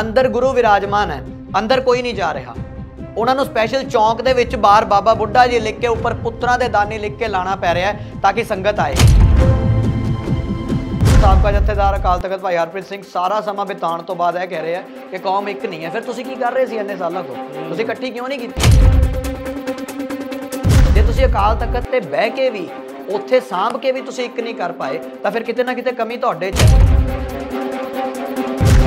ਅੰਦਰ ਗੁਰੂ ਵਿਰਾਜਮਾਨ ਹੈ ਅੰਦਰ ਕੋਈ ਨਹੀਂ ਜਾ ਰਿਹਾ ਉਹਨਾਂ ਨੂੰ ਸਪੈਸ਼ਲ ਚੌਂਕ ਦੇ ਵਿੱਚ ਬਾਹਰ ਬਾਬਾ ਬੁੱਢਾ ਜੀ ਲਿਖ ਕੇ ਉੱਪਰ ਪੁੱਤਰਾਂ ਦੇ ਦਾਨੇ ਲਿਖ ਕੇ ਲਾਣਾ ਪੈ ਰਿਹਾ ਹੈ ਤਾਂ ਕਿ ਸੰਗਤ ਆਏ ਸਾਬਕਾ ਜਥੇਦਾਰ ਅਕਾਲ ਤਖਤ ਭਾਈ ਹਰਪ੍ਰੀਤ ਸਿੰਘ ਸਾਰਾ ਸਮਾਂ ਬਿਤਾਉਣ ਤੋਂ ਬਾਅਦ ਇਹ ਕਹਿ ਰਿਹਾ ਕਿ ਕੌਮ ਇੱਕ ਨਹੀਂ ਹੈ ਫਿਰ ਤੁਸੀਂ ਕੀ ਕਰ ਰਹੇ ਸੀ ਇੰਨੇ ਸਾਲਾਂ ਤੋਂ ਤੁਸੀਂ ਇਕੱਠੀ ਕਿਉਂ ਨਹੀਂ ਕੀਤੀ ਜੇ ਤੁਸੀਂ ਅਕਾਲ ਤਖਤ ਤੇ ਬਹਿ ਕੇ ਵੀ ਉੱਥੇ ਸਾਂਭ ਕੇ ਵੀ ਤੁਸੀਂ ਇੱਕ ਨਹੀਂ ਕਰ ਪਾਏ ਤਾਂ ਫਿਰ ਕਿਤੇ ਨਾ ਕਿਤੇ ਕਮੀ ਤੁਹਾਡੇ 'ਚ ਹੈ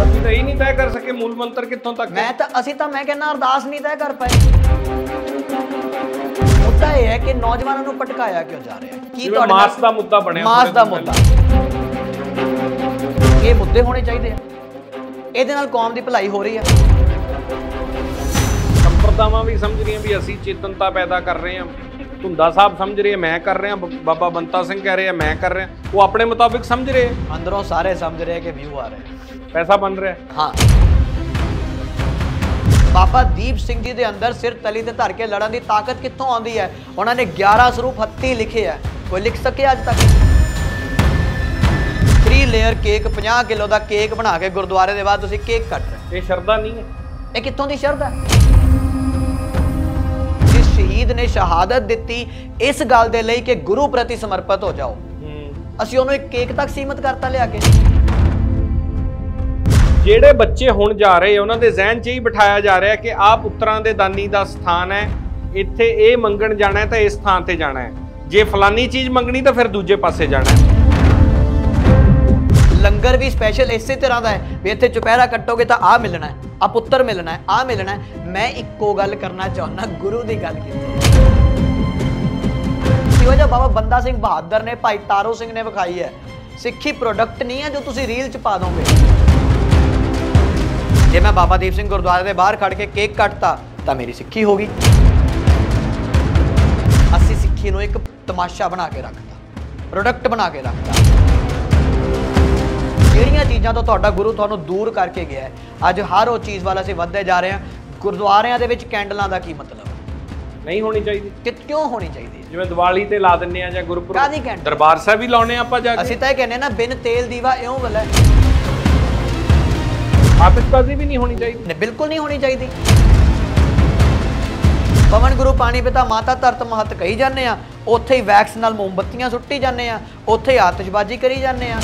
ਅਸੀਂ ਤਾਂ ਇਹ ਨਹੀਂ ਤੈਅ ਕਰ ਸਕੇ ਮੂਲ ਮੰਤਰ ਕਿੱਥੋਂ ਤੱਕ ਮੈਂ ਤਾਂ ਅਸੀਂ ਤਾਂ ਮੈਂ ਕਹਿੰਦਾ ਅਰਦਾਸ ਨਹੀਂ ਤੈਅ ਕਰ ਪਾਏ ਮੁੱਦਾ ਇਹ ਹੈ ਕਿ ਨੌਜਵਾਨਾਂ ਨੂੰ ਪਟਕਾਇਆ ਕਿਉਂ ਜਾ ਰਿਹਾ ਹੈ ਕੀ ਤੁਹਾਡਾ ਮਾਸ ਦਾ ਮੁੱਦਾ ਬਣਿਆ ਮਾਸ ਦਾ ਮੁੱਦਾ ਇਹ ਮੁੱਦੇ ਹੋਣੇ ਚਾਹੀਦੇ ਆ ਇਹਦੇ ਨਾਲ ਕੌਮ ਦੀ ਭਲਾਈ ਹੋ ਰਹੀ ਆ ਸੰਪਰਦਾਵਾਂ ਵੀ ਸਮਝ ਰਹੀਆਂ ਵੀ ਅਸੀਂ ਚੇਤਨਤਾ ਪੈਦਾ ਕਰ ਰਹੇ ਹਾਂ ਹੁੰਦਾ ਸਾਹਿਬ ਸਮਝ ਰਹੇ ਮੈਂ ਕਰ ਰਿਹਾ ਬਾਬਾ ਬੰਤਾ ਸਿੰਘ ਕਹਿ ਰਿਹਾ ਮੈਂ ਕਰ ਰਿਹਾ ਉਹ ਆਪਣੇ ਮੁਤਾਬਿਕ ਸਮਝ ਰਹੇ ਅੰਦਰੋਂ ਸਾਰੇ ਸਮਝ ਰਹੇ ਕਿ ਵਿਊ ਆ ਰਹੇ ਪੈਸਾ ਬਣ ਰਿਹਾ ਹਾਂ ਬਾਬਾ ਦੀਪ ਸਿੰਘ ਜੀ ਦੇ ਅੰਦਰ ਸਿਰ ਤਲੀ ਤੇ ਧਰ ਕੇ ਲੜਨ ਦੀ ਤਾਕਤ ਕਿੱਥੋਂ ਆਉਂਦੀ ਹੈ ਉਹਨਾਂ ਨੇ 11 ਸਰੂਪ ਹੱਤੀ ਲਿਖੇ ਆ ਕੋਈ ਲਿਖ ਸਕਿਆ ਅੱਜ ਤੱਕ 3 ਲੇਅਰ ਕੇਕ 50 ਕਿਲੋ ਦਾ ਕੇਕ ਬਣਾ ਕੇ ਗੁਰਦੁਆਰੇ ਦੇ ਬਾਅਦ ਤੁਸੀਂ ਕੇਕ ਕੱਟ ਰਹੇ ਇਹ ਸ਼ਰਧਾ ਨਹੀਂ ਹੈ ਇਹ ਕਿੱਥੋਂ ਦੀ ਹੈ ਜਿਸ ਸ਼ਹੀਦ ਨੇ ਸ਼ਹਾਦਤ ਦਿੱਤੀ ਇਸ ਗੱਲ ਦੇ ਲਈ ਕਿ ਗੁਰੂ ਪ੍ਰਤੀ ਸਮਰਪਿਤ ਹੋ ਜਾਓ ਅਸੀਂ ਉਹਨੂੰ ਇੱਕ ਕੇਕ ਤੱਕ ਸੀਮਤ ਕਰਤਾ ਲਿਆ ਕੇ ਜਿਹੜੇ ਬੱਚੇ ਹੁਣ ਜਾ ਰਹੇ ਉਹਨਾਂ ਦੇ ਜ਼ਿਹਨ 'ਚ ਹੀ ਬਿਠਾਇਆ ਜਾ ਰਿਹਾ ਕਿ ਆਹ ਪੁੱਤਰਾਂ ਦੇ ਦਾਨੀ ਦਾ ਸਥਾਨ ਹੈ ਇੱਥੇ ਇਹ ਮੰਗਣ ਜਾਣਾ ਹੈ ਤਾਂ ਇਸ ਥਾਂ ਤੇ ਜਾਣਾ ਹੈ ਜੇ ਫਲਾਨੀ ਚੀਜ਼ ਮੰਗਣੀ ਤਾਂ ਫਿਰ ਦੂਜੇ ਪਾਸੇ ਜਾਣਾ ਹੈ ਲੰਗਰ ਵੀ ਸਪੈਸ਼ਲ ਇਸੇ ਤਰ੍ਹਾਂ ਦਾ ਹੈ ਵੀ ਇੱਥੇ ਚੁਪਹਿਰਾ ਕੱਟੋਗੇ ਤਾਂ ਆ ਮਿਲਣਾ ਹੈ ਆ ਪੁੱਤਰ ਮਿਲਣਾ ਹੈ ਆ ਮਿਲਣਾ ਹੈ ਮੈਂ ਇੱਕੋ ਗੱਲ ਕਰਨਾ ਚਾਹੁੰਦਾ ਗੁਰੂ ਦੀ ਗੱਲ ਕੀਤੀ ਜੋ ਬਾਬਾ ਬੰਦਾ ਸਿੰਘ ਬਹਾਦਰ ਨੇ ਭਾਈ ਤਾਰੋ ਸਿੰਘ ਨੇ ਵਿਖਾਈ ਹੈ ਸਿੱਖੀ ਪ੍ਰੋਡਕਟ ਨਹੀਂ ਹੈ ਜੋ ਤੁਸੀਂ ਰੀਲ ਚ ਪਾ ਦੋਗੇ ਜੇ ਮੈਂ ਬਾਬਾ ਦੀਪ ਸਿੰਘ ਗੁਰਦੁਆਰੇ ਦੇ ਬਾਹਰ ਖੜ ਕੇ ਕੇਕ ਕੱਟਤਾ ਤਾਂ ਮੇਰੀ ਸਿੱਖੀ ਹੋ ਗਈ ਅਸੀਂ ਸਿੱਖੀ ਨੂੰ ਇੱਕ ਤਮਾਸ਼ਾ ਬਣਾ ਕੇ ਰੱਖਤਾ ਪ੍ਰੋਡਕਟ ਬਣਾ ਕੇ ਰੱਖਤਾ ਜਿਹੜੀਆਂ ਚੀਜ਼ਾਂ ਤੋਂ ਤੁਹਾਡਾ ਗੁਰੂ ਤੁਹਾਨੂੰ ਦੂਰ ਕਰਕੇ ਗਿਆ ਹੈ ਅੱਜ ਹਰ ਉਹ ਚੀਜ਼ ਵਾਲਾ ਅਸੀਂ ਵੱਧਦੇ ਜਾ ਰਹੇ ਹਾਂ ਗੁਰਦੁਆਰਿਆਂ ਦੇ ਵਿੱਚ ਕੈਂਡਲਾਂ ਦਾ ਕੀ ਮਤਲਬ ਨਹੀਂ ਹੋਣੀ ਚਾਹੀਦੀ ਕਿ ਕਿਉਂ ਹੋਣੀ ਚਾਹੀਦੀ ਜਿਵੇਂ ਦੀਵਾਲੀ ਤੇ ਲਾ ਦਿੰਨੇ ਆ ਜਾਂ ਗੁਰਪੁਰਬ ਦਰਬਾਰ ਸਾਹਿਬ ਵੀ ਲਾਉਣੇ ਆਪਾਂ ਜਾ ਕੇ ਅਸੀਂ ਤਾਂ ਇਹ ਕਹਿੰਨੇ ਨਾ ਬਿਨ ਤੇਲ ਦੀਵਾ ਇਉਂ ਗੱਲ ਹੈ ਆਪਸਬਾਜ਼ੀ ਵੀ ਨਹੀਂ ਹੋਣੀ ਚਾਹੀਦੀ ਬਿਲਕੁਲ ਨਹੀਂ ਹੋਣੀ ਚਾਹੀਦੀ ਪਵਨ ਗੁਰੂ ਪਿਤਾ ਮਾਤਾ ਧਰਤ ਮਹਤ ਕਹੀ ਜਾਂਦੇ ਆ ਉੱਥੇ ਹੀ ਵੈਕਸ ਨਾਲ ਮੋਮਬੱਤੀਆਂ ਸੁੱਟੀ ਜਾਂਦੇ ਆ ਉੱਥੇ ਹੀ ਆਤਿਸ਼ਬਾਜ਼ੀ ਕਰੀ ਜਾਂਦੇ ਆ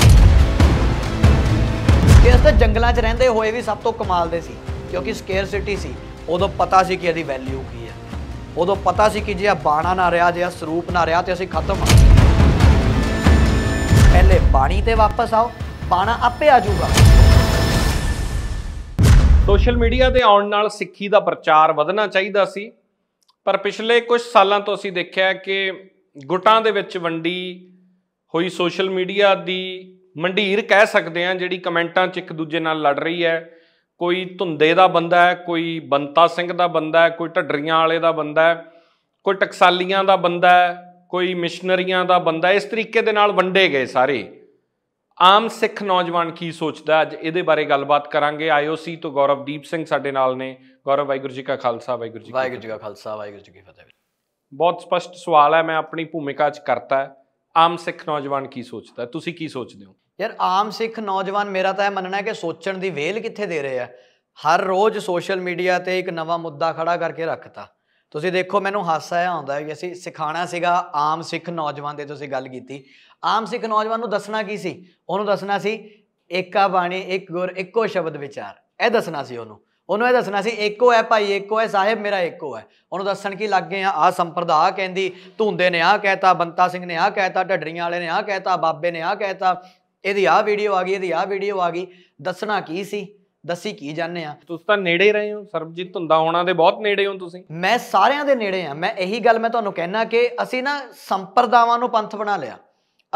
ਇਸ ਤਾਂ ਜੰਗਲਾਂ 'ਚ ਰਹਿੰਦੇ ਹੋਏ ਵੀ ਸਭ ਤੋਂ ਕਮਾਲ ਦੇ ਸੀ ਕਿਉਂਕਿ ਸਿਟੀ ਸੀ ਉਦੋਂ ਪਤਾ ਸੀ ਕਿ ਇਹਦੀ ਵੈਲਿਊ ਕੀ ਹੈ ਉਦੋਂ ਪਤਾ ਸੀ ਕਿ ਜੇ ਆ ਬਾਣਾ ਨਾ ਰਿਹਾ ਜੇ ਆ ਸਰੂਪ ਨਾ ਰਿਹਾ ਤੇ ਅਸੀਂ ਖਤਮ ਆ ਪਹਿਲੇ ਬਾਣੀ ਤੇ ਵਾਪਸ ਆਓ ਬਾਣਾ ਆਪੇ ਆ ਜਾਊਗਾ ਸੋਸ਼ਲ ਮੀਡੀਆ ਤੇ ਆਉਣ ਨਾਲ ਸਿੱਖੀ ਦਾ ਪ੍ਰਚਾਰ ਵਧਣਾ ਚਾਹੀਦਾ ਸੀ ਪਰ ਪਿਛਲੇ ਕੁਝ ਸਾਲਾਂ ਤੋਂ ਅਸੀਂ ਦੇਖਿਆ ਕਿ ਗੁੱਟਾਂ ਦੇ ਵਿੱਚ ਵੰਡੀ ਹੋਈ ਸੋਸ਼ਲ ਮੀਡੀਆ ਦੀ ਮੰਡੀਰ ਕਹਿ ਸਕਦੇ ਆ ਜਿਹੜੀ ਕਮੈਂਟਾਂ 'ਚ ਇੱਕ ਦੂਜੇ ਨਾਲ ਲੜ ਰਹੀ ਹੈ ਕੋਈ ਧੁੰਦੇ ਦਾ ਬੰਦਾ ਹੈ ਕੋਈ ਬੰਤਾ ਸਿੰਘ ਦਾ ਬੰਦਾ ਹੈ ਕੋਈ ਢੱਡਰੀਆਂ ਵਾਲੇ ਦਾ ਬੰਦਾ ਹੈ ਕੋਈ ਟਕਸਾਲੀਆਂ ਦਾ ਬੰਦਾ ਹੈ ਕੋਈ ਮਿਸ਼ਨਰੀਆਂ ਦਾ ਬੰਦਾ ਇਸ ਤਰੀਕੇ ਦੇ ਨਾਲ ਵੰਡੇ ਗਏ ਸਾਰੇ ਆਮ ਸਿੱਖ ਨੌਜਵਾਨ ਕੀ ਸੋਚਦਾ ਅੱਜ ਇਹਦੇ ਬਾਰੇ ਗੱਲਬਾਤ ਕਰਾਂਗੇ ਆਈਓਸੀ ਤੋਂ ਗੌਰਵਦੀਪ ਸਿੰਘ ਸਾਡੇ ਨਾਲ ਨੇ ਗੌਰਵ ਵਾਹਿਗੁਰੂ ਜੀ ਕਾ ਖਾਲਸਾ ਵਾਹਿਗੁਰੂ ਜੀ ਵਾਹਿਗੁਰੂ ਜੀ ਕਾ ਖਾਲਸਾ ਵਾਹਿਗੁਰੂ ਜੀ ਕੀ ਫਤਿਹ ਬਹੁਤ ਸਪਸ਼ਟ ਸਵਾਲ ਹੈ ਮੈਂ ਆਪਣੀ ਭੂਮਿਕਾ 'ਚ ਕਰਤਾ ਆਮ ਸਿੱਖ ਨੌਜਵਾਨ ਕੀ ਸੋਚਦਾ ਤੁਸੀਂ ਕੀ ਸੋਚਦੇ ਹੋ ਯਾਰ ਆਮ ਸਿੱਖ ਨੌਜਵਾਨ ਮੇਰਾ ਤਾਂ ਇਹ ਮੰਨਣਾ ਹੈ ਕਿ ਸੋਚਣ ਦੀ ਵੇਲ ਕਿੱਥੇ ਦੇ ਰਹੇ ਆ ਹਰ ਰੋਜ਼ ਸੋਸ਼ਲ ਮੀਡੀਆ ਤੇ ਇੱਕ ਨਵਾਂ ਮੁੱਦਾ ਖੜਾ ਕਰਕੇ ਰੱਖਤਾ ਤੁਸੀਂ ਦੇਖੋ ਮੈਨੂੰ ਹਾਸਾ ਆ ਆਉਂਦਾ ਕਿ ਅਸੀਂ ਸਿਖਾਣਾ ਸੀਗਾ ਆਮ ਸਿੱਖ ਨੌਜਵਾਨ ਦੇ ਤੁਸੀਂ ਗੱਲ ਕੀਤੀ ਆਮ ਸਿੱਖ ਨੌਜਵਾਨ ਨੂੰ ਦੱਸਣਾ ਕੀ ਸੀ ਉਹਨੂੰ ਦੱਸਣਾ ਸੀ ਏਕਾ ਬਾਣੀ ਇੱਕ ਗੁਰ ਇੱਕੋ ਸ਼ਬਦ ਵਿਚਾਰ ਇਹ ਦੱਸਣਾ ਸੀ ਉਹਨੂੰ ਉਹਨੂੰ ਇਹ ਦੱਸਣਾ ਸੀ ਇੱਕੋ ਹੈ ਭਾਈ ਇੱਕੋ ਹੈ ਸਾਹਿਬ ਮੇਰਾ ਇੱਕੋ ਹੈ ਉਹਨੂੰ ਦੱਸਣ ਕੀ ਲੱਗ ਗਏ ਆ ਆ ਸੰਪਰਦਾ ਕਹਿੰਦੀ ਧੁੰਦੇ ਨੇ ਆ ਕਹਿਤਾ ਬੰਤਾ ਸਿੰਘ ਨੇ ਆ ਕਹਿਤਾ ਢੱਡਰੀਆਂ ਵਾਲੇ ਨੇ ਆ ਕਹਿਤਾ ਬਾਬੇ ਨੇ ਆ ਕਹਿਤਾ ਇਹਦੀ ਆ ਵੀਡੀਓ ਆ ਗਈ ਇਹਦੀ ਆ ਵੀਡੀਓ ਆ ਗਈ ਦੱਸਣਾ ਕੀ ਸੀ ਦੱਸੀ ਕੀ ਜਾਣੇ ਆ ਤੁਸੀਂ ਤਾਂ ਨੇੜੇ ਰਹੇ ਹੋ ਸਰਬਜੀਤ ਧੁੰਦਾ ਹੋਣਾ ਦੇ ਬਹੁਤ ਨੇੜੇ ਹੋ ਤੁਸੀਂ ਮੈਂ ਸਾਰਿਆਂ ਦੇ ਨੇੜੇ ਆ ਮੈਂ ਇਹੀ ਗੱਲ ਮੈਂ ਤੁਹਾਨੂੰ ਕਹਿਣਾ ਕਿ ਅਸੀਂ ਨਾ ਸੰਪਰਦਾਵਾਂ ਨੂੰ ਪੰਥ ਬਣਾ ਲਿਆ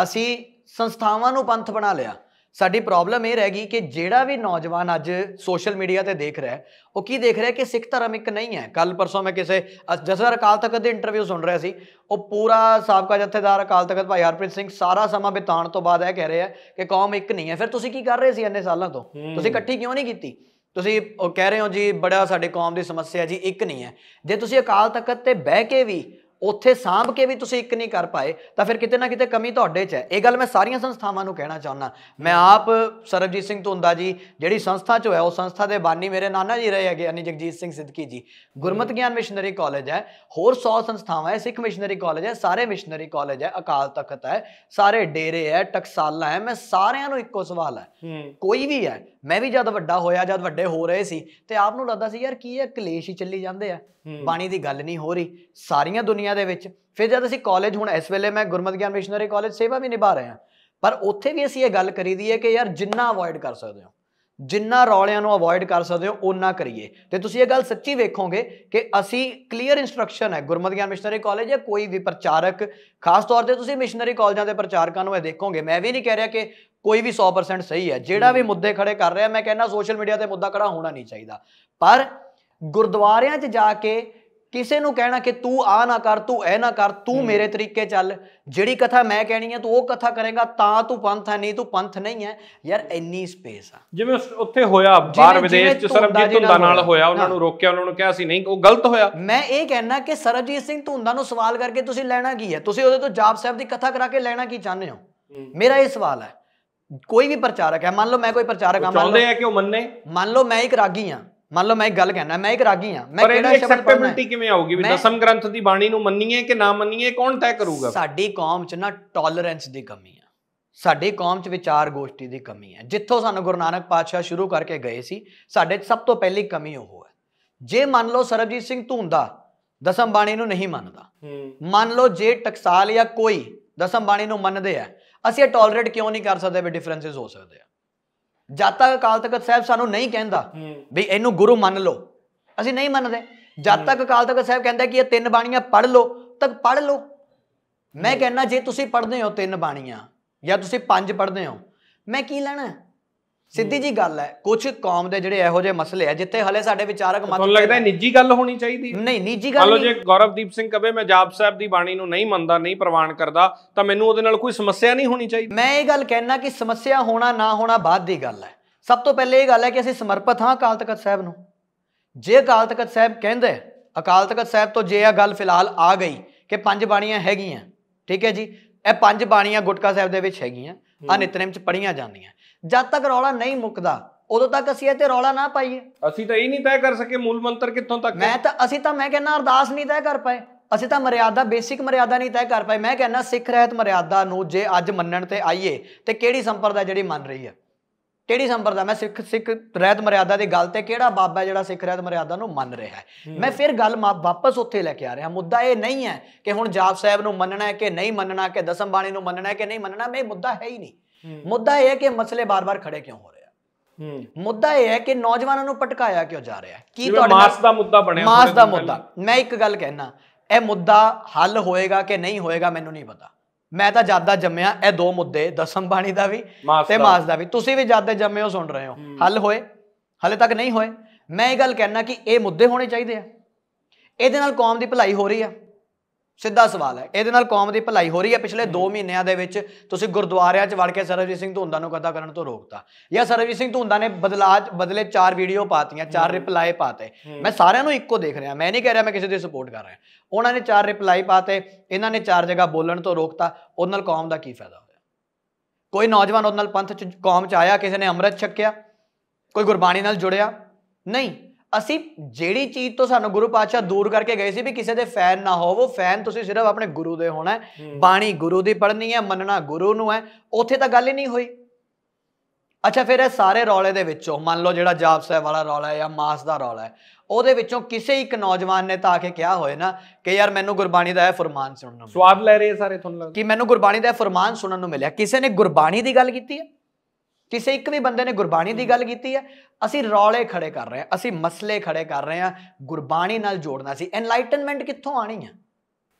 ਅਸੀਂ ਸੰਸਥਾਵਾਂ ਨੂੰ ਪੰਥ ਬਣਾ ਲਿਆ ਸਾਡੀ ਪ੍ਰੋਬਲਮ ਇਹ ਰਹਿ ਗਈ ਕਿ ਜਿਹੜਾ ਵੀ ਨੌਜਵਾਨ ਅੱਜ ਸੋਸ਼ਲ ਮੀਡੀਆ ਤੇ ਦੇਖ ਰਿਹਾ ਉਹ ਕੀ ਦੇਖ ਰਿਹਾ ਕਿ ਸਿੱਖ ਧਰਮ ਇੱਕ ਨਹੀਂ ਹੈ ਕੱਲ ਪਰਸੋਂ ਮੈਂ ਕਿਸੇ ਜਸਰ ਅਕਾਲ ਤਖਤ ਦੇ ਇੰਟਰਵਿਊ ਸੁਣ ਰਿਹਾ ਸੀ ਉਹ ਪੂਰਾ ਸਾਬਕਾ ਜਥੇਦਾਰ ਅਕਾਲ ਤਖਤ ਭਾਈ ਹਰਪ੍ਰੀਤ ਸਿੰਘ ਸਾਰਾ ਸਮਾਂ ਬਿਤਾਉਣ ਤੋਂ ਬਾਅਦ ਇਹ ਕਹਿ ਰਿਹਾ ਕਿ ਕੌਮ ਇੱਕ ਨਹੀਂ ਹੈ ਫਿਰ ਤੁਸੀਂ ਕੀ ਕਰ ਰਹੇ ਸੀ ਇੰਨੇ ਸਾਲਾਂ ਤੋਂ ਤੁਸੀਂ ਇਕੱਠੀ ਕਿਉਂ ਨਹੀਂ ਕੀਤੀ ਤੁਸੀਂ ਉਹ ਕਹਿ ਰਹੇ ਹੋ ਜੀ ਬੜਾ ਸਾਡੇ ਕੌਮ ਦੀ ਸਮੱਸਿਆ ਜੀ ਇੱਕ ਨਹੀਂ ਹੈ ਜੇ ਤੁਸੀਂ ਅਕਾਲ ਤਖਤ ਤੇ ਬਹਿ ਕੇ ਵੀ ਉੱਥੇ ਸਾਂਭ ਕੇ ਵੀ ਤੁਸੀਂ ਇੱਕ ਨਹੀਂ ਕਰ ਪਾਏ ਤਾਂ ਫਿਰ ਕਿਤੇ ਨਾ ਕਿਤੇ ਕਮੀ ਤੁਹਾਡੇ 'ਚ ਹੈ ਇਹ ਗੱਲ ਮੈਂ ਸਾਰੀਆਂ ਸੰਸਥਾਵਾਂ ਨੂੰ ਕਹਿਣਾ ਚਾਹੁੰਦਾ ਮੈਂ ਆਪ ਸਰਬਜੀਤ ਸਿੰਘ ਧੁੰਦਾ ਜੀ ਜਿਹੜੀ ਸੰਸਥਾ 'ਚ ਹੋਇਆ ਉਹ ਸੰਸਥਾ ਦੇ ਬਾਨੀ ਮੇਰੇ ਨਾਨਾ ਜੀ ਰਹੇ ਹੈਗੇ ਅਨੀ ਜਗਜੀਤ ਸਿੰਘ ਸਿੱਧਕੀ ਜੀ ਗੁਰਮਤ ਗਿਆਨ ਮਿਸ਼ਨਰੀ ਕਾਲਜ ਹੈ ਹੋਰ 100 ਸੰਸਥਾਵਾਂ ਹੈ ਸਿੱਖ ਮਿਸ਼ਨਰੀ ਕਾਲਜ ਹੈ ਸਾਰੇ ਮਿਸ਼ਨਰੀ ਕਾਲਜ ਹੈ ਅਕਾਲ ਤਖਤ ਹੈ ਸਾਰੇ ਡੇਰੇ ਹੈ ਟਕਸਾਲਾ ਹੈ ਮੈਂ ਸਾਰਿਆਂ ਨੂੰ ਇੱਕੋ ਸਵਾਲ ਹੈ ਕੋਈ ਵੀ ਹੈ ਮੈਂ ਵੀ ਜਦ ਵੱਡਾ ਹੋਇਆ ਜਦ ਵੱਡੇ ਹੋ ਰਹੇ ਸੀ ਤੇ ਆਪ ਨੂੰ ਲੱਗਦਾ ਸੀ ਯਾਰ ਕੀ ਇਹ ਕਲੇਸ਼ ਹੀ ਚੱਲੀ ਜਾਂਦੇ ਆ ਬਾਣੀ ਦੀ ਗੱਲ ਨਹੀਂ ਹੋ ਰਹੀ ਸਾਰੀਆਂ ਦੁਨੀਆ ਦੇ ਵਿੱਚ ਫਿਰ ਜਦ ਅਸੀਂ ਕਾਲਜ ਹੁਣ ਇਸ ਵੇਲੇ ਮੈਂ ਗੁਰਮਤ ਗਿਆਨ ਮਿਸ਼ਨਰੀ ਕਾਲਜ ਸੇਵਾ ਵੀ ਨਿਭਾ ਰਿਹਾ ਪਰ ਉੱਥੇ ਵੀ ਅਸੀਂ ਇਹ ਗੱਲ ਕਰੀ ਦੀ ਹੈ ਕਿ ਯਾਰ ਜਿੰਨਾ ਅਵੋਇਡ ਕਰ ਸਕਦੇ ਹੋ ਜਿੰਨਾ ਰੌਲਿਆਂ ਨੂੰ ਅਵੋਇਡ ਕਰ ਸਕਦੇ ਹੋ ਉਹਨਾਂ ਕਰੀਏ ਤੇ ਤੁਸੀਂ ਇਹ ਗੱਲ ਸੱਚੀ ਵੇਖੋਗੇ ਕਿ ਅਸੀਂ ਕਲੀਅਰ ਇਨਸਟਰਕਸ਼ਨ ਹੈ ਗੁਰਮਤਿ ਗਿਆਨ ਮਿਸ਼ਨਰੀ ਕਾਲਜ ਜਾਂ ਕੋਈ ਵੀ ਪ੍ਰਚਾਰਕ ਖਾਸ ਤੌਰ ਤੇ ਤੁਸੀਂ ਮਿਸ਼ਨਰੀ ਕਾਲਜਾਂ ਦੇ ਪ੍ਰਚਾਰਕਾਂ ਨੂੰ ਇਹ ਦੇਖੋਗੇ ਮੈਂ ਵੀ ਨਹੀਂ ਕਹਿ ਰਿਹਾ ਕਿ ਕੋਈ ਵੀ 100% ਸਹੀ ਹੈ ਜਿਹੜਾ ਵੀ ਮੁੱਦੇ ਖੜੇ ਕਰ ਰਿਹਾ ਮੈਂ ਕਹਿੰਦਾ ਸੋਸ਼ਲ ਮੀਡੀਆ ਤੇ ਮੁੱਦਾ ਖੜਾ ਹੋਣਾ ਨਹੀਂ ਚਾਹੀਦਾ ਪਰ ਗੁਰਦੁਆਰਿਆਂ 'ਚ ਜਾ ਕੇ ਕਿਸੇ ਨੂੰ ਕਹਿਣਾ ਕਿ ਤੂੰ ਆ ਨਾ ਕਰ ਤੂੰ ਇਹ ਨਾ ਕਰ ਤੂੰ ਮੇਰੇ ਤਰੀਕੇ ਚੱਲ ਜਿਹੜੀ ਕਥਾ ਮੈਂ ਕਹਿਣੀ ਹੈ ਤੂੰ ਉਹ ਕਥਾ ਕਰੇਗਾ ਤਾਂ ਤੂੰ ਪੰਥ ਹੈ ਨਹੀਂ ਤੂੰ ਪੰਥ ਨਹੀਂ ਹੈ ਯਾਰ ਇੰਨੀ ਸਪੇਸ ਆ ਜਿਵੇਂ ਉੱਥੇ ਹੋਇਆ ਬਾਹਰ ਵਿਦੇਸ਼ ਚ ਸਰਬਜੀਤ ਧੁੰਦਾ ਨਾਲ ਹੋਇਆ ਉਹਨਾਂ ਨੂੰ ਰੋਕਿਆ ਉਹਨਾਂ ਨੂੰ ਕਿਹਾ ਸੀ ਨਹੀਂ ਉਹ ਗਲਤ ਹੋਇਆ ਮੈਂ ਇਹ ਕਹਿਣਾ ਕਿ ਸਰਬਜੀਤ ਸਿੰਘ ਧੁੰਦਾ ਨੂੰ ਸਵਾਲ ਕਰਕੇ ਤੁਸੀਂ ਲੈਣਾ ਕੀ ਹੈ ਤੁਸੀਂ ਉਹਦੇ ਤੋਂ ਜਾਪ ਸਾਹਿਬ ਦੀ ਕਥਾ ਕਰਾ ਕੇ ਲੈਣਾ ਕੀ ਚਾਹੁੰਦੇ ਹੋ ਮੇਰਾ ਇਹ ਸਵਾਲ ਹੈ ਕੋਈ ਵੀ ਪ੍ਰਚਾਰਕ ਹੈ ਮੰਨ ਲਓ ਮੈਂ ਕੋਈ ਪ੍ਰਚਾਰਕ ਹਾਂ ਚਾਹੁੰਦੇ ਆ ਕਿ ਉਹ ਮੰਨੇ ਮੰਨ ਲਓ ਮੈਂ ਇੱਕ ਰਾਗੀ ਹਾਂ ਮੰਨ ਲਓ ਮੈਂ ਇੱਕ ਗੱਲ ਕਹਿਣਾ ਮੈਂ ਇੱਕ ਰਾਗੀ ਹਾਂ ਮੈਂ ਕਿਹੜਾ ਸ਼ਬਦ ਪੜਨਾ ਹੈ ਕਿਵੇਂ ਆਊਗੀ ਵੀ ਦਸਮ ਗ੍ਰੰਥ ਦੀ ਬਾਣੀ ਨੂੰ ਮੰਨੀਏ ਕਿ ਨਾ ਮੰਨੀਏ ਕੌਣ ਤੈਅ ਕਰੂਗਾ ਸਾਡੀ ਕੌਮ 'ਚ ਨਾ ਟੋਲਰੈਂਸ ਦੀ ਕਮੀ ਆ ਸਾਡੀ ਕੌਮ 'ਚ ਵਿਚਾਰ ਗੋਸ਼ਟੀ ਦੀ ਕਮੀ ਹੈ ਜਿੱਥੋਂ ਸਾਨੂੰ ਗੁਰੂ ਨਾਨਕ ਪਾਤਸ਼ਾਹ ਸ਼ੁਰੂ ਕਰਕੇ ਗਏ ਸੀ ਸਾਡੇ ਸਭ ਤੋਂ ਪਹਿਲੀ ਕਮੀ ਉਹ ਹੈ ਜੇ ਮੰਨ ਲਓ ਸਰਬਜੀਤ ਸਿੰਘ ਧੂੰਦਾ ਦਸਮ ਬਾਣੀ ਨੂੰ ਨਹੀਂ ਮੰਨਦਾ ਮੰਨ ਲਓ ਜੇ ਟਕਸਾਲ ਜਾਂ ਕੋਈ ਦਸਮ ਬਾਣੀ ਨੂੰ ਮੰਨਦੇ ਆ ਅਸੀਂ ਇਹ ਟੋਲਰੇਟ ਕਿਉਂ ਨਹੀਂ ਕਰ ਸਕਦੇ ਵੀ ਡਿਫਰੈਂਸਸ ਹੋ ਸਕਦੇ ਆ ਜਦ ਤੱਕ ਅਕਾਲ ਤਖਤ ਸਾਹਿਬ ਸਾਨੂੰ ਨਹੀਂ ਕਹਿੰਦਾ ਵੀ ਇਹਨੂੰ ਗੁਰੂ ਮੰਨ ਲਓ ਅਸੀਂ ਨਹੀਂ ਮੰਨਦੇ ਜਦ ਤੱਕ ਅਕਾਲ ਤਖਤ ਸਾਹਿਬ ਕਹਿੰਦਾ ਕਿ ਇਹ ਤਿੰਨ ਬਾਣੀਆਂ ਪੜ ਲਓ ਤੱਕ ਪੜ ਲਓ ਮੈਂ ਕਹਿੰਦਾ ਜੇ ਤੁਸੀਂ ਪੜਦੇ ਹੋ ਤਿੰਨ ਬਾਣੀਆਂ ਜਾਂ ਤੁਸੀਂ ਪੰਜ ਪੜਦੇ ਹੋ ਮੈਂ ਕੀ ਲੈਣਾ ਸਿੱਧੀ ਜੀ ਗੱਲ ਹੈ ਕੁਝ ਕੌਮ ਦੇ ਜਿਹੜੇ ਇਹੋ ਜਿਹੇ ਮਸਲੇ ਆ ਜਿੱਥੇ ਹਲੇ ਸਾਡੇ ਵਿਚਾਰਕ ਮਤ ਤੁਹਾਨੂੰ ਲੱਗਦਾ ਹੈ ਨਿੱਜੀ ਗੱਲ ਹੋਣੀ ਚਾਹੀਦੀ ਨਹੀਂ ਨਿੱਜੀ ਗੱਲ ਨਹੀਂ ਜੇ ਗੌਰਵਦੀਪ ਸਿੰਘ ਕਵੇ ਮੈਂ ਜਾਬ ਸਾਹਿਬ ਦੀ ਬਾਣੀ ਨੂੰ ਨਹੀਂ ਮੰਨਦਾ ਨਹੀਂ ਪ੍ਰਵਾਨ ਕਰਦਾ ਤਾਂ ਮੈਨੂੰ ਉਹਦੇ ਨਾਲ ਕੋਈ ਸਮੱਸਿਆ ਨਹੀਂ ਹੋਣੀ ਚਾਹੀਦੀ ਮੈਂ ਇਹ ਗੱਲ ਕਹਿਣਾ ਕਿ ਸਮੱਸਿਆ ਹੋਣਾ ਨਾ ਹੋਣਾ ਬਾਅਦ ਦੀ ਗੱਲ ਹੈ ਸਭ ਤੋਂ ਪਹਿਲੇ ਇਹ ਗੱਲ ਹੈ ਕਿ ਅਸੀਂ ਸਮਰਪਿਤ ਹਾਂ ਅਕਾਲ ਤਖਤ ਸਾਹਿਬ ਨੂੰ ਜੇ ਅਕਾਲ ਤਖਤ ਸਾਹਿਬ ਕਹਿੰਦੇ ਅਕਾਲ ਤਖਤ ਸਾਹਿਬ ਤੋਂ ਜੇ ਇਹ ਗੱਲ ਫਿਲਹਾਲ ਆ ਗਈ ਕਿ ਪੰਜ ਬਾਣੀਆਂ ਹੈਗੀਆਂ ਠੀਕ ਹੈ ਜੀ ਇਹ ਪੰਜ ਬਾਣੀਆਂ ਗੁਟਕਾ ਸਾਹਿਬ ਦੇ ਵਿੱਚ ਹੈਗੀਆਂ ਆ ਨਿਤਨੇਮ ਚ ਪੜੀਆਂ ਜਾਂਦੀਆਂ ਜਦ ਤੱਕ ਰੌਲਾ ਨਹੀਂ ਮੁੱਕਦਾ ਉਦੋਂ ਤੱਕ ਅਸੀਂ ਇੱਥੇ ਰੌਲਾ ਨਾ ਪਾਈਏ ਅਸੀਂ ਤਾਂ ਇਹ ਨਹੀਂ ਤੈਅ ਕਰ ਸਕੇ ਮੂਲ ਮੰਤਰ ਕਿੱਥੋਂ ਤੱਕ ਮੈਂ ਤਾਂ ਅਸੀਂ ਤਾਂ ਮੈਂ ਕਹਿੰਦਾ ਅਰਦਾਸ ਨਹੀਂ ਤੈਅ ਕਰ ਪਾਏ ਅਸੀਂ ਤਾਂ ਮਰਿਆਦਾ ਬੇਸਿਕ ਮਰਿਆਦਾ ਨਹੀਂ ਤੈਅ ਕਰ ਪਾਏ ਮੈਂ ਕਹਿੰਦਾ ਸਿੱਖ ਰਹਿਤ ਮਰਿਆਦਾ ਨੂੰ ਜੇ ਅੱਜ ਮੰਨਣ ਤੇ ਆਈਏ ਤੇ ਕਿਹੜੀ ਸੰਪਰਦਾ ਜਿਹੜੀ ਮੰਨ ਰਹੀ ਹੈ ਕਿਹੜੀ ਸੰਪਰਦਾ ਮੈਂ ਸਿੱਖ ਸਿੱਖ ਰਹਿਤ ਮਰਿਆਦਾ ਦੀ ਗੱਲ ਤੇ ਕਿਹੜਾ ਬਾਬਾ ਜਿਹੜਾ ਸਿੱਖ ਰਹਿਤ ਮਰਿਆਦਾ ਨੂੰ ਮੰਨ ਰਿਹਾ ਹੈ ਮੈਂ ਫਿਰ ਗੱਲ ਵਾਪਸ ਉੱਥੇ ਲੈ ਕੇ ਆ ਰਿਹਾ ਮੁੱਦਾ ਇਹ ਨਹੀਂ ਹੈ ਕਿ ਹੁਣ ਜਾਪ ਸਾਹਿਬ ਨੂੰ ਮੰਨਣਾ ਹੈ ਕਿ ਨਹੀਂ ਮੰਨਣਾ ਕਿ ਦਸਮ ਬਾਣੀ ਨੂੰ ਮੰਨਣਾ ਹੈ ਕਿ ਨਹੀਂ ਮੰਨਣਾ ਮੈਂ ਮੁੱਦਾ ਹੈ ਹੀ ਨਹੀਂ ਮੁੱਦਾ ਇਹ ਹੈ ਕਿ ਮਸਲੇ ਬਾਰ-ਬਾਰ ਖੜੇ ਕਿਉਂ ਹੋ ਰਹੇ ਮੁੱਦਾ ਇਹ ਹੈ ਕਿ ਨੌਜਵਾਨਾਂ ਨੂੰ ਪਟਕਾਇਆ ਕਿਉਂ ਜਾ ਰਿਹਾ ਹੈ ਕੀ ਤੁਹਾਡਾ ਮਾਸ ਦਾ ਮੁੱਦਾ ਬਣਿਆ ਮਾਸ ਦਾ ਮੁੱਦਾ ਮੈਂ ਇੱਕ ਗੱਲ ਕਹਿਣਾ ਇਹ ਮੁੱਦਾ ਹੱਲ ਹੋਏਗਾ ਕਿ ਨਹੀਂ ਹੋਏਗਾ ਮੈਨੂੰ ਨਹੀਂ ਪਤਾ ਮੈਂ ਤਾਂ ਜਾਦਾ ਜੰਮਿਆ ਇਹ ਦੋ ਮੁੱਦੇ ਦਸਮ ਬਾਣੀ ਦਾ ਵੀ ਤੇ ਮਾਸ ਦਾ ਵੀ ਤੁਸੀਂ ਵੀ ਜਾਦਾ ਜੰਮੇ ਹੋ ਸੁਣ ਰਹੇ ਹੋ ਹੱਲ ਹੋਏ ਹਲੇ ਤੱਕ ਨਹੀਂ ਹੋਏ ਮੈਂ ਇਹ ਗੱਲ ਕਹਿਣਾ ਕਿ ਇਹ ਮੁੱਦੇ ਹੋਣੇ ਚਾਹੀਦੇ ਆ ਇਹਦੇ ਨਾਲ ਕੌਮ ਦੀ ਭਲਾਈ ਹੋ ਰਹੀ ਆ ਸਿੱਧਾ ਸਵਾਲ ਹੈ ਇਹਦੇ ਨਾਲ ਕੌਮ ਦੀ ਭਲਾਈ ਹੋ ਰਹੀ ਹੈ ਪਿਛਲੇ 2 ਮਹੀਨਿਆਂ ਦੇ ਵਿੱਚ ਤੁਸੀਂ ਗੁਰਦੁਆਰਿਆਂ 'ਚ ਵੜ ਕੇ ਸਰਵਜੀਤ ਸਿੰਘ ਧੁੰਦਾ ਨੂੰ ਕਦਾ ਕਰਨ ਤੋਂ ਰੋਕਤਾ ਜਾਂ ਸਰਵਜੀਤ ਸਿੰਘ ਧੁੰਦਾ ਨੇ ਬਦਲਾਅ ਬਦਲੇ ਚਾਰ ਵੀਡੀਓ ਪਾਤੀਆਂ ਚਾਰ ਰਿਪਲਾਈ ਪਾਤੇ ਮੈਂ ਸਾਰਿਆਂ ਨੂੰ ਇੱਕੋ ਦੇਖ ਰਿਹਾ ਮੈਂ ਨਹੀਂ ਕਹਿ ਰਿਹਾ ਮੈਂ ਕਿਸੇ ਦੀ ਸਪੋਰਟ ਕਰ ਰਿਹਾ ਉਹਨਾਂ ਨੇ ਚਾਰ ਰਿਪਲਾਈ ਪਾਤੇ ਇਹਨਾਂ ਨੇ ਚਾਰ ਜਗ੍ਹਾ ਬੋਲਣ ਤੋਂ ਰੋਕਤਾ ਉਹਨਾਂ ਨਾਲ ਕੌਮ ਦਾ ਕੀ ਫਾਇਦਾ ਹੋਇਆ ਕੋਈ ਨੌਜਵਾਨ ਉਹਨਾਂ ਨਾਲ ਪੰਥ 'ਚ ਕੌਮ 'ਚ ਆਇਆ ਕਿਸੇ ਨੇ ਅੰਮ੍ਰਿਤ ਛਕਿਆ ਕੋਈ ਗੁਰਬਾਣੀ ਨਾਲ ਜੁੜਿਆ ਨਹੀਂ ਅਸੀਂ ਜਿਹੜੀ ਚੀਜ਼ ਤੋਂ ਸਾਨੂੰ ਗੁਰੂ ਪਾਤਸ਼ਾਹ ਦੂਰ ਕਰਕੇ ਗਏ ਸੀ ਵੀ ਕਿਸੇ ਦੇ ਫੈਨ ਨਾ ਹੋਵੋ ਫੈਨ ਤੁਸੀਂ ਸਿਰਫ ਆਪਣੇ ਗੁਰੂ ਦੇ ਹੋਣਾ ਬਾਣੀ ਗੁਰੂ ਦੀ ਪੜ੍ਹਨੀ ਹੈ ਮੰਨਣਾ ਗੁਰੂ ਨੂੰ ਹੈ ਉੱਥੇ ਤਾਂ ਗੱਲ ਹੀ ਨਹੀਂ ਹੋਈ ਅੱਛਾ ਫਿਰ ਇਹ ਸਾਰੇ ਰੌਲੇ ਦੇ ਵਿੱਚੋਂ ਮੰਨ ਲਓ ਜਿਹੜਾ ਜਾਪ ਸਾਹਿਬ ਵਾਲਾ ਰੌਲਾ ਹੈ ਜਾਂ ਮਾਸ ਦਾ ਰੌਲਾ ਹੈ ਉਹਦੇ ਵਿੱਚੋਂ ਕਿਸੇ ਇੱਕ ਨੌਜਵਾਨ ਨੇ ਤਾਂ ਆ ਕੇ ਕਿਹਾ ਹੋਏ ਨਾ ਕਿ ਯਾਰ ਮੈਨੂੰ ਗੁਰਬਾਣੀ ਦਾ ਇਹ ਫਰਮਾਨ ਨੂੰ ਸਵਾਦ ਲੈ ਰਹੇ ਸਾਰੇ ਤੁਹਾਨੂੰ ਲੱਗਦਾ ਕਿ ਮੈਨੂੰ ਗੁਰਬਾਣੀ ਦਾ ਇਹ ਫਰਮਾਨ ਸੁਣਨ ਨੂੰ ਮਿਲਿਆ ਕਿਸੇ ਨੇ ਗੁਰਬਾਣੀ ਦੀ ਗੱਲ ਕੀਤੀ ਹੈ ਕਿਸੇ ਇੱਕ ਵੀ ਬੰਦੇ ਨੇ ਗੁਰਬਾਣੀ ਦੀ ਗੱਲ ਕੀਤੀ ਹੈ ਅਸੀਂ ਰੌਲੇ ਖੜੇ ਕਰ ਰਹੇ ਹਾਂ ਅਸੀਂ ਮਸਲੇ ਖੜੇ ਕਰ ਰਹੇ ਹਾਂ ਗੁਰਬਾਣੀ ਨਾਲ ਜੋੜਨਾ ਸੀ ਐਨਲਾਈਟਨਮੈਂਟ ਕਿੱਥੋਂ ਆਣੀ ਹੈ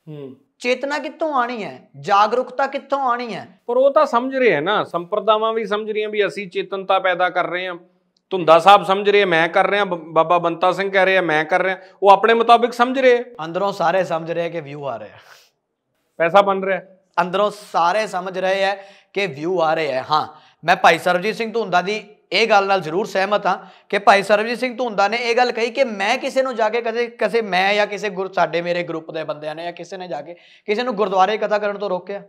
ਹੂੰ ਚੇਤਨਾ ਕਿੱਥੋਂ ਆਣੀ ਹੈ ਜਾਗਰੂਕਤਾ ਕਿੱਥੋਂ ਆਣੀ ਹੈ ਪਰ ਉਹ ਤਾਂ ਸਮਝ ਰਹੇ ਹੈ ਨਾ ਸੰਪਰਦਾਵਾਂ ਵੀ ਸਮਝ ਰਹੀਆਂ ਵੀ ਅਸੀਂ ਚੇਤਨਤਾ ਪੈਦਾ ਕਰ ਰਹੇ ਹਾਂ ਧੁੰਦਾ ਸਾਹਿਬ ਸਮਝ ਰਹੇ ਮੈਂ ਕਰ ਰਿਹਾ ਬਾਬਾ ਬੰਤਾ ਸਿੰਘ ਕਹਿ ਰਿਹਾ ਮੈਂ ਕਰ ਰਿਹਾ ਉਹ ਆਪਣੇ ਮੁਤਾਬਿਕ ਸਮਝ ਰਹੇ ਅੰਦਰੋਂ ਸਾਰੇ ਸਮਝ ਰਹੇ ਕਿ ਵਿਊ ਆ ਰਿਹਾ ਪੈਸਾ ਬਣ ਰਿਹਾ ਅੰਦਰੋਂ ਸਾਰੇ ਸਮਝ ਰਹੇ ਹੈ ਕਿ ਵਿਊ ਆ ਰਿਹਾ ਹਾਂ ਮੈਂ ਭਾਈ ਸਰਬਜੀਤ ਸਿੰਘ ਧੁੰਦਾ ਦੀ ਇਹ ਗੱਲ ਨਾਲ ਜ਼ਰੂਰ ਸਹਿਮਤ ਹਾਂ ਕਿ ਭਾਈ ਸਰਬਜੀਤ ਸਿੰਘ ਧੁੰਦਾ ਨੇ ਇਹ ਗੱਲ ਕਹੀ ਕਿ ਮੈਂ ਕਿਸੇ ਨੂੰ ਜਾ ਕੇ ਕਦੇ ਕਿਸੇ ਮੈਂ ਜਾਂ ਕਿਸੇ ਗੁਰ ਸਾਡੇ ਮੇਰੇ ਗਰੁੱਪ ਦੇ ਬੰਦਿਆਂ ਨੇ ਜਾਂ ਕਿਸੇ ਨੇ ਜਾ ਕੇ ਕਿਸੇ ਨੂੰ ਗੁਰਦੁਆਰੇ ਕਥਾ ਕਰਨ ਤੋਂ ਰੋਕਿਆ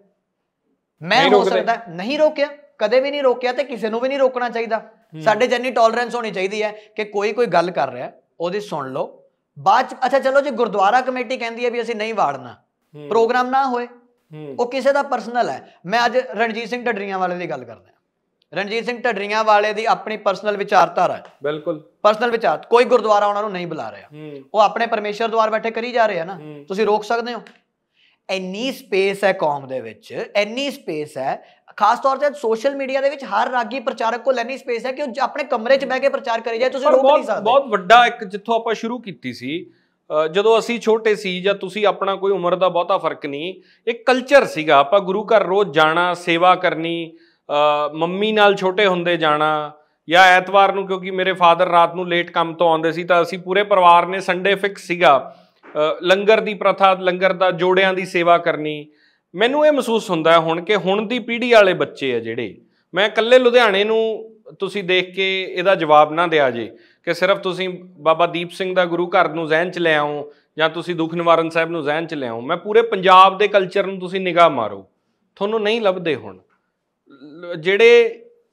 ਮੈਂ ਹੋ ਸਕਦਾ ਨਹੀਂ ਰੋਕਿਆ ਕਦੇ ਵੀ ਨਹੀਂ ਰੋਕਿਆ ਤੇ ਕਿਸੇ ਨੂੰ ਵੀ ਨਹੀਂ ਰੋਕਣਾ ਚਾਹੀਦਾ ਸਾਡੇ ਜੰਨੀ ਟੋਲਰੈਂਸ ਹੋਣੀ ਚਾਹੀਦੀ ਹੈ ਕਿ ਕੋਈ ਕੋਈ ਗੱਲ ਕਰ ਰਿਹਾ ਉਹਦੀ ਸੁਣ ਲਓ ਬਾਅਦ ਚ ਅੱਛਾ ਚਲੋ ਜੀ ਗੁਰਦੁਆਰਾ ਕਮੇਟੀ ਕਹਿੰਦੀ ਹੈ ਵੀ ਅਸੀਂ ਨਹੀਂ ਵਾੜਨਾ ਪ੍ਰੋਗਰਾਮ ਨਾ ਹੋਏ ਉਹ ਕਿਸੇ ਦਾ ਪਰਸਨਲ ਹੈ ਮੈਂ ਅੱਜ ਰਣਜੀਤ ਸਿੰਘ ਢੱਡਰੀਆਂ ਵਾਲੇ ਦੀ ਗੱਲ ਕਰਦਾ ਰਣਜੀਤ ਸਿੰਘ ਢੱਡਰੀਆਂ ਵਾਲੇ ਦੀ ਆਪਣੀ ਪਰਸਨਲ ਵਿਚਾਰਧਾਰਾ ਹੈ ਬਿਲਕੁਲ ਪਰਸਨਲ ਵਿਚਾਰ ਕੋਈ ਗੁਰਦੁਆਰਾ ਉਹਨਾਂ ਨੂੰ ਨਹੀਂ ਬੁਲਾ ਰਿਹਾ ਉਹ ਆਪਣੇ ਪਰਮੇਸ਼ਰ ਦੁਆਰ ਬੈਠੇ ਕਰੀ ਜਾ ਰਹੇ ਹਨ ਤੁਸੀਂ ਰੋਕ ਸਕਦੇ ਹੋ ਇੰਨੀ ਸਪੇਸ ਹੈ ਕੌਮ ਦੇ ਵਿੱਚ ਇੰਨੀ ਸਪੇਸ ਹੈ ਖਾਸ ਤੌਰ ਤੇ ਸੋਸ਼ਲ ਮੀਡੀਆ ਦੇ ਵਿੱਚ ਹਰ ਰਾਗੀ ਪ੍ਰਚਾਰਕ ਕੋਲ ਇੰਨੀ ਸਪੇਸ ਹੈ ਕਿ ਉਹ ਆਪਣੇ ਕਮਰੇ 'ਚ ਬਹਿ ਕੇ ਪ੍ਰਚਾਰ ਕਰੇ ਜਾਏ ਤੁਸੀਂ ਰੋਕ ਨਹੀਂ ਸਕਦੇ ਬਹੁਤ ਵੱਡਾ ਇੱਕ ਜਿੱਥੋਂ ਆਪਾਂ ਸ਼ੁਰੂ ਕੀਤੀ ਸੀ ਜਦੋਂ ਅਸੀਂ ਛੋਟੇ ਸੀ ਜਾਂ ਤੁਸੀਂ ਆਪਣਾ ਕੋਈ ਉਮਰ ਦਾ ਬਹੁਤਾ ਫਰਕ ਨਹੀਂ ਇੱਕ ਕਲਚਰ ਸੀਗਾ ਆਪਾਂ ਗੁਰੂ ਘਰ ਰੋਜ਼ ਜਾਣਾ ਸੇਵਾ ਕਰਨੀ ਮੰਮੀ ਨਾਲ ਛੋਟੇ ਹੁੰਦੇ ਜਾਣਾ ਜਾਂ ਐਤਵਾਰ ਨੂੰ ਕਿਉਂਕਿ ਮੇਰੇ ਫਾਦਰ ਰਾਤ ਨੂੰ ਲੇਟ ਕੰਮ ਤੋਂ ਆਉਂਦੇ ਸੀ ਤਾਂ ਅਸੀਂ ਪੂਰੇ ਪਰਿਵਾਰ ਨੇ ਸੰਡੇ ਫਿਕਸ ਸੀਗਾ ਲੰਗਰ ਦੀ ਪ੍ਰਥਾ ਲੰਗਰ ਦਾ ਜੋੜਿਆਂ ਦੀ ਸੇਵਾ ਕਰਨੀ ਮੈਨੂੰ ਇਹ ਮਹਿਸੂਸ ਹੁੰਦਾ ਹੈ ਹੁਣ ਕਿ ਹੁਣ ਦੀ ਪੀੜ੍ਹੀ ਵਾਲੇ ਬੱਚੇ ਆ ਜਿਹੜੇ ਮੈਂ ਇਕੱਲੇ ਲੁਧਿਆਣੇ ਨੂੰ ਤੁਸੀਂ ਦੇਖ ਕੇ ਇਹਦਾ ਜਵਾਬ ਨਾ ਦਿਆ ਜੇ ਕਿ ਸਿਰਫ ਤੁਸੀਂ ਬਾਬਾ ਦੀਪ ਸਿੰਘ ਦਾ ਗੁਰੂ ਘਰ ਨੂੰ ਜ਼ਹਿਨ 'ਚ ਲੈ ਆਓ ਜਾਂ ਤੁਸੀਂ ਦੁਖ ਨਿਵਾਰਨ ਸਾਹਿਬ ਨੂੰ ਜ਼ਹਿਨ 'ਚ ਲੈ ਆਓ ਮੈਂ ਪੂਰੇ ਪੰਜਾਬ ਦੇ ਕਲਚਰ ਨੂੰ ਤੁਸੀਂ ਨਿਗਾਹ ਮਾਰੋ ਤੁਹਾਨੂੰ ਨਹੀਂ ਲੱਭਦੇ ਹੁਣ ਜਿਹੜੇ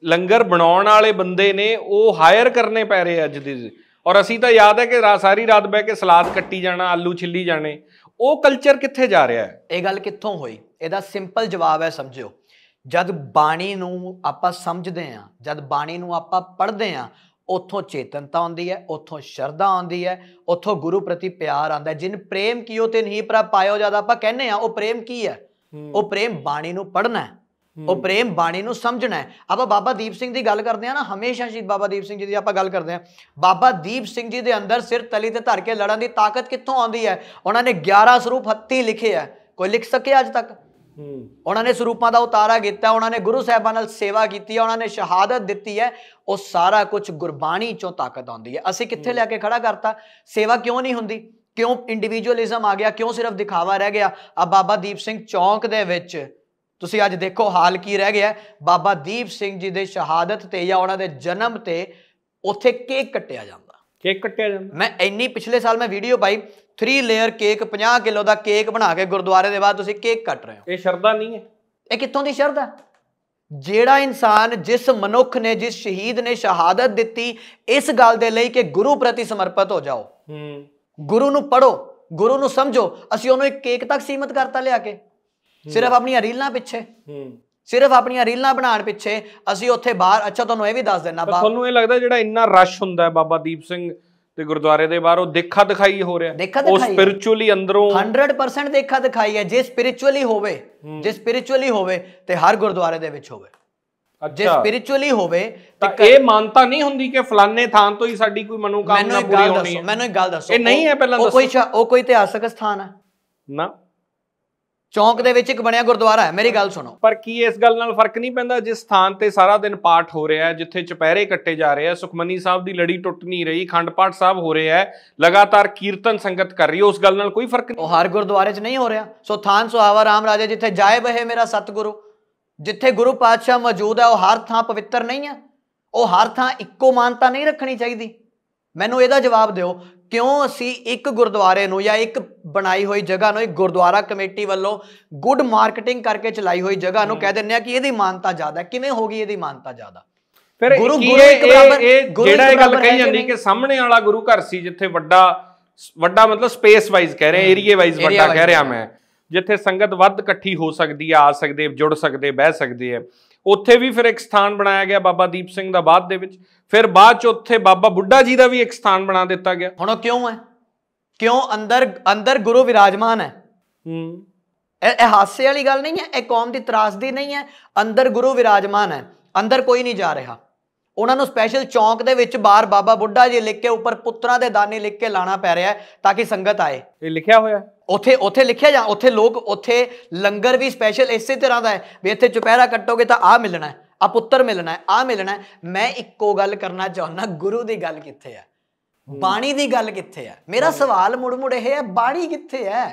ਲੰਗਰ ਬਣਾਉਣ ਵਾਲੇ ਬੰਦੇ ਨੇ ਉਹ ਹਾਇਰ ਕਰਨੇ ਪੈ ਰਹੇ ਅੱਜ ਦੇ ਔਰ ਅਸੀਂ ਤਾਂ ਯਾਦ ਹੈ ਕਿ ਸਾਰੀ ਰਾਤ ਬਹਿ ਕੇ ਸਲਾਦ ਕੱਟੀ ਜਾਣਾ ਆਲੂ ਛਿੱਲੀ ਜਾਣੇ ਉਹ ਕਲਚਰ ਕਿੱਥੇ ਜਾ ਰਿਹਾ ਹੈ ਇਹ ਗੱਲ ਕਿੱਥੋਂ ਹੋਈ ਇਹਦਾ ਸਿੰਪਲ ਜਵਾਬ ਹੈ ਸਮਝਿਓ ਜਦ ਬਾਣੀ ਨੂੰ ਆਪਾਂ ਸਮਝਦੇ ਆਂ ਜਦ ਬਾਣੀ ਨੂੰ ਆਪਾਂ ਪੜ੍ਹਦੇ ਆਂ ਉਥੋਂ ਚੇਤਨਤਾ ਆਉਂਦੀ ਹੈ ਉਥੋਂ ਸ਼ਰਧਾ ਆਉਂਦੀ ਹੈ ਉਥੋਂ ਗੁਰੂ ਪ੍ਰਤੀ ਪਿਆਰ ਆਉਂਦਾ ਜਿਨ ਪ੍ਰੇਮ ਕੀਓ ਤੇ ਨਹੀਂ ਪਰ ਪਾਇਓ ਜਦ ਆਪਾਂ ਕਹਿੰਨੇ ਆ ਉਹ ਪ੍ਰੇਮ ਕੀ ਹੈ ਉਹ ਪ੍ਰੇਮ ਬਾਣੀ ਨੂੰ ਪੜ੍ਹਨਾ ਹੈ ਉਹ ਪ੍ਰੇਮ ਬਾਣੀ ਨੂੰ ਸਮਝਣਾ ਹੈ ਆਪਾਂ ਬਾਬਾ ਦੀਪ ਸਿੰਘ ਦੀ ਗੱਲ ਕਰਦੇ ਆ ਨਾ ਹਮੇਸ਼ਾ ਸ਼ਹੀਦ ਬਾਬਾ ਦੀਪ ਸਿੰਘ ਜੀ ਦੀ ਆਪਾਂ ਗੱਲ ਕਰਦੇ ਆ ਬਾਬਾ ਦੀਪ ਸਿੰਘ ਜੀ ਦੇ ਅੰਦਰ ਸਿਰ ਤਲੀ ਤੇ ਧਰ ਕੇ ਲੜਨ ਦੀ ਤਾਕਤ ਕਿੱਥੋਂ ਆਉਂਦੀ ਹੈ ਉਹਨਾਂ ਨੇ 11 ਸਰੂਪ ਹੱਤੀ ਲਿਖੇ ਆ ਕੋਈ ਲਿਖ ਸਕਿਆ ਅੱਜ ਤੱਕ ਹੂੰ ਉਹਨਾਂ ਨੇ ਸਰੂਪਾਂ ਦਾ ਉਤਾਰਾ ਕੀਤਾ ਉਹਨਾਂ ਨੇ ਗੁਰੂ ਸਾਹਿਬਾਂ ਨਾਲ ਸੇਵਾ ਕੀਤੀ ਹੈ ਉਹਨਾਂ ਨੇ ਸ਼ਹਾਦਤ ਦਿੱਤੀ ਹੈ ਉਹ ਸਾਰਾ ਕੁਝ ਗੁਰਬਾਣੀ ਚੋਂ ਤਾਕਤ ਆਉਂਦੀ ਹੈ ਅਸੀਂ ਕਿੱਥੇ ਲੈ ਕੇ ਖੜਾ ਕਰਤਾ ਸੇਵਾ ਕਿਉਂ ਨਹੀਂ ਹੁੰਦੀ ਕਿਉਂ ਇੰਡੀਵਿਜੂਅਲਿਜ਼ਮ ਆ ਗਿਆ ਕਿਉਂ ਸਿਰਫ ਦਿਖਾਵਾ ਰਹਿ ਗਿਆ ਆ ਬਾਬਾ ਦੀਪ ਸਿੰਘ ਚੌਂਕ ਦੇ ਵਿੱਚ ਤੁਸੀਂ ਅੱਜ ਦੇਖੋ ਹਾਲ ਕੀ ਰਹਿ ਗਿਆ ਬਾਬਾ ਦੀਪ ਸਿੰਘ ਜੀ ਦੇ ਸ਼ਹਾਦਤ ਤੇ ਜਾਂ ਉਹਨਾਂ ਦੇ ਜਨਮ ਤੇ ਉੱਥੇ ਕੇਕ ਕੱਟਿਆ ਜਾਂਦਾ ਕੇਕ ਕੱਟਿਆ ਜਾਂਦਾ ਮੈਂ ਇੰਨੀ ਪਿਛਲੇ ਸਾਲ ਮੈਂ ਵੀਡੀਓ ਪਾਈ 3 ਲੇਅਰ ਕੇਕ 50 ਕਿਲੋ ਦਾ ਕੇਕ ਬਣਾ ਕੇ ਗੁਰਦੁਆਰੇ ਦੇ ਬਾਅਦ ਤੁਸੀਂ ਕੇਕ ਕੱਟ ਰਹੇ ਹੋ ਇਹ ਸ਼ਰਧਾ ਨਹੀਂ ਹੈ ਇਹ ਕਿੱਥੋਂ ਦੀ ਸ਼ਰਧਾ ਜਿਹੜਾ ਇਨਸਾਨ ਜਿਸ ਮਨੁੱਖ ਨੇ ਜਿਸ ਸ਼ਹੀਦ ਨੇ ਸ਼ਹਾਦਤ ਦਿੱਤੀ ਇਸ ਗੱਲ ਦੇ ਲਈ ਕਿ ਗੁਰੂ ਪ੍ਰਤੀ ਸਮਰਪਿਤ ਹੋ ਜਾਓ ਹੂੰ ਗੁਰੂ ਨੂੰ ਪੜੋ ਗੁਰੂ ਨੂੰ ਸਮਝੋ ਅਸੀਂ ਉਹਨੂੰ ਇੱਕ ਕੇਕ ਤੱਕ ਸੀਮਤ ਕਰਤਾ ਲਿਆ ਕੇ ਸਿਰਫ ਆਪਣੀਆਂ ਰੀਲਾਂ ਪਿੱਛੇ ਹੂੰ ਸਿਰਫ ਆਪਣੀਆਂ ਰੀਲਾਂ ਬਣਾਉਣ ਪਿੱਛੇ ਅਸੀਂ ਉੱਥੇ ਬਾਹਰ ਅੱਛਾ ਤੁਹਾਨੂੰ ਇਹ ਵੀ ਦੱਸ ਦੇਣਾ ਬਾਬਾ ਤੁਹਾਨੂੰ ਇਹ ਲੱਗਦਾ ਜਿਹੜਾ ਇੰਨਾ ਰਸ਼ ਹੁੰਦਾ ਹੈ ਬਾਬਾ ਦੀਪ ਸਿੰਘ ਤੇ ਗੁਰਦੁਆਰੇ ਦੇ ਬਾਹਰ ਉਹ ਦੇਖਾ ਦਿਖਾਈ ਹੋ ਰਿਹਾ ਉਹ ਸਪਿਰਚੁਅਲੀ ਅੰਦਰੋਂ 100% ਦੇਖਾ ਦਿਖਾਈ ਹੈ ਜੇ ਸਪਿਰਚੁਅਲੀ ਹੋਵੇ ਜੇ ਸਪਿਰਚੁਅਲੀ ਹੋਵੇ ਤੇ ਹਰ ਗੁਰਦੁਆਰੇ ਦੇ ਵਿੱਚ ਹੋਵੇ ਜੇ ਸਪਿਰਚੁਅਲੀ ਹੋਵੇ ਤਾਂ ਇਹ ਮਾਨਤਾ ਨਹੀਂ ਹੁੰਦੀ ਕਿ ਫਲਾਣੇ ਥਾਂ ਤੋਂ ਹੀ ਸਾਡੀ ਕੋਈ ਮਨੋਕਾਮਨਾ ਪੂਰੀ ਹੋਣੀ ਹੈ ਮੈਨੂੰ ਇੱਕ ਗੱਲ ਦੱਸੋ ਇਹ ਨਹੀਂ ਹੈ ਪਹਿਲਾਂ ਦੱਸੋ ਉਹ ਕੋਈ ਉਹ ਕੋਈ ਇਤਿਹਾਸਕ ਸਥਾਨ ਹੈ ਨਾ ਚੌਂਕ ਦੇ ਵਿੱਚ ਇੱਕ ਬਣਿਆ ਗੁਰਦੁਆਰਾ ਹੈ ਮੇਰੀ ਗੱਲ ਸੁਣੋ ਪਰ ਕੀ ਇਸ ਗੱਲ ਨਾਲ ਫਰਕ ਨਹੀਂ ਪੈਂਦਾ ਜਿਸ ਸਥਾਨ ਤੇ ਸਾਰਾ ਦਿਨ ਪਾਠ ਹੋ ਰਿਹਾ ਹੈ ਜਿੱਥੇ ਚਪਹਿਰੇ ਕੱਟੇ ਜਾ ਰਹੇ ਆ ਸੁਖਮਨੀ ਸਾਹਿਬ ਦੀ ਲੜੀ ਟੁੱਟ ਨਹੀਂ ਰਹੀ ਖੰਡ ਪਾਠ ਸਾਹਿਬ ਹੋ ਰਿਹਾ ਹੈ ਲਗਾਤਾਰ ਕੀਰਤਨ ਸੰਗਤ ਕਰ ਰਹੀ ਹੈ ਉਸ ਗੱਲ ਨਾਲ ਕੋਈ ਫਰਕ ਨਹੀਂ ਉਹ ਹਰ ਗੁਰਦੁਆਰੇ 'ਚ ਨਹੀਂ ਹੋ ਰਿਹਾ ਸੋ ਥਾਨ ਸੁਹਾਵਾ ਰਾਮ ਰਾਜੇ ਜਿੱਥੇ ਜਾਏ ਬਹਿ ਮੇਰਾ ਸਤਿਗੁਰੂ ਜਿੱਥੇ ਗੁਰੂ ਪਾਤਸ਼ਾਹ ਮੌਜੂਦ ਹੈ ਉਹ ਹਰ ਥਾਂ ਪਵਿੱਤਰ ਨਹੀਂ ਹੈ ਉਹ ਹਰ ਥਾਂ ਇੱਕੋ ਮਾਨਤਾ ਨਹੀਂ ਰੱਖਣੀ ਚਾਹੀਦੀ ਮੈਨੂੰ ਇਹਦਾ ਜਵਾਬ ਦਿਓ ਕਿਉਂ ਅਸੀਂ ਇੱਕ ਗੁਰਦੁਆਰੇ ਨੂੰ ਜਾਂ ਇੱਕ ਬਣਾਈ ਹੋਈ ਜਗ੍ਹਾ ਨੂੰ ਇੱਕ ਗੁਰਦੁਆਰਾ ਕਮੇਟੀ ਵੱਲੋਂ ਗੁੱਡ ਮਾਰਕੀਟਿੰਗ ਕਰਕੇ ਚਲਾਈ ਹੋਈ ਜਗ੍ਹਾ ਨੂੰ ਕਹਿ ਦਿੰਨੇ ਆ ਕਿ ਇਹਦੀ ਮਾਨਤਾ ਜ਼ਿਆਦਾ ਕਿਵੇਂ ਹੋ ਗਈ ਇਹਦੀ ਮਾਨਤਾ ਜ਼ਿਆਦਾ ਫਿਰ ਗੁਰੂ ਗੁਰੂ ਇੱਕ ਬਰਾਬਰ ਜਿਹੜਾ ਇਹ ਗੱਲ ਕਹੀ ਜਾਂਦੀ ਕਿ ਸਾਹਮਣੇ ਵਾਲਾ ਗੁਰੂ ਘਰ ਸੀ ਜਿੱਥੇ ਵੱਡਾ ਵੱਡਾ ਮਤਲਬ ਸਪੇਸ ਵਾਈਜ਼ ਕਹਿ ਰਹੇ ਏਰੀਆ ਵਾਈਜ਼ ਵੱਡਾ ਕਹਿ ਰਿਹਾ ਮੈਂ ਜਿੱਥੇ ਸੰਗਤ ਵੱਧ ਇਕੱਠੀ ਹੋ ਸਕਦੀ ਆ ਆ ਸਕਦੇ ਜੁੜ ਸਕਦੇ ਬਹਿ ਸਕਦੇ ਆ ਉੱਥੇ ਵੀ ਫਿਰ ਇੱਕ ਸਥਾਨ ਬਣਾਇਆ ਗਿਆ ਬਾਬਾ ਦੀਪ ਸਿੰਘ ਦਾ ਬਾਅਦ ਦੇ ਵਿੱਚ ਫਿਰ ਬਾਅਦ ਚ ਉੱਥੇ ਬਾਬਾ ਬੁੱਢਾ ਜੀ ਦਾ ਵੀ ਇੱਕ ਸਥਾਨ ਬਣਾ ਦਿੱਤਾ ਗਿਆ ਹੁਣ ਉਹ ਕਿਉਂ ਹੈ ਕਿਉਂ ਅੰਦਰ ਅੰਦਰ ਗੁਰੂ ਵਿਰਾਜਮਾਨ ਹੈ ਹੂੰ ਇਹ ਹਾਸੇ ਵਾਲੀ ਗੱਲ ਨਹੀਂ ਹੈ ਇਹ ਕੌਮ ਦੀ ਤਰਾਸਦੀ ਨਹੀਂ ਹੈ ਅੰਦਰ ਗੁਰੂ ਵਿਰਾਜਮਾਨ ਹੈ ਅੰਦਰ ਕੋਈ ਨਹੀਂ ਜਾ ਰਿਹਾ ਉਹਨਾਂ ਨੂੰ ਸਪੈਸ਼ਲ ਚੌਂਕ ਦੇ ਵਿੱਚ ਬਾਹਰ ਬਾਬਾ ਬੁੱਢਾ ਜੀ ਲਿਖ ਕੇ ਉੱਪਰ ਪੁੱਤਰਾਂ ਦੇ ਦਾਨੇ ਲਿਖ ਕੇ ਲਾਣਾ ਪੈ ਰਿਹਾ ਤਾਂ ਕਿ ਸੰਗਤ ਆਏ ਇਹ ਲਿਖਿਆ ਹੋਇਆ ਉਥੇ ਉਥੇ ਲਿਖਿਆ ਜਾਂ ਉਥੇ ਲੋਕ ਉਥੇ ਲੰਗਰ ਵੀ ਸਪੈਸ਼ਲ ਇਸੇ ਤਰ੍ਹਾਂ ਦਾ ਹੈ ਵੀ ਇੱਥੇ ਚੁਪਹਿਰਾ ਕੱਟੋਗੇ ਤਾਂ ਆ ਮਿਲਣਾ ਹੈ ਆ ਪੁੱਤਰ ਮਿਲਣਾ ਹੈ ਆ ਮਿਲਣਾ ਹੈ ਮੈਂ ਇੱਕੋ ਗੱਲ ਕਰਨਾ ਚਾਹੁੰਦਾ ਗੁਰੂ ਦੀ ਗੱਲ ਕਿੱਥੇ ਹੈ ਬਾਣੀ ਦੀ ਗੱਲ ਕਿੱਥੇ ਹੈ ਮੇਰਾ ਸਵਾਲ ਮੁੜ ਮੁੜ ਇਹ ਹੈ ਬਾਣੀ ਕਿੱਥੇ ਹੈ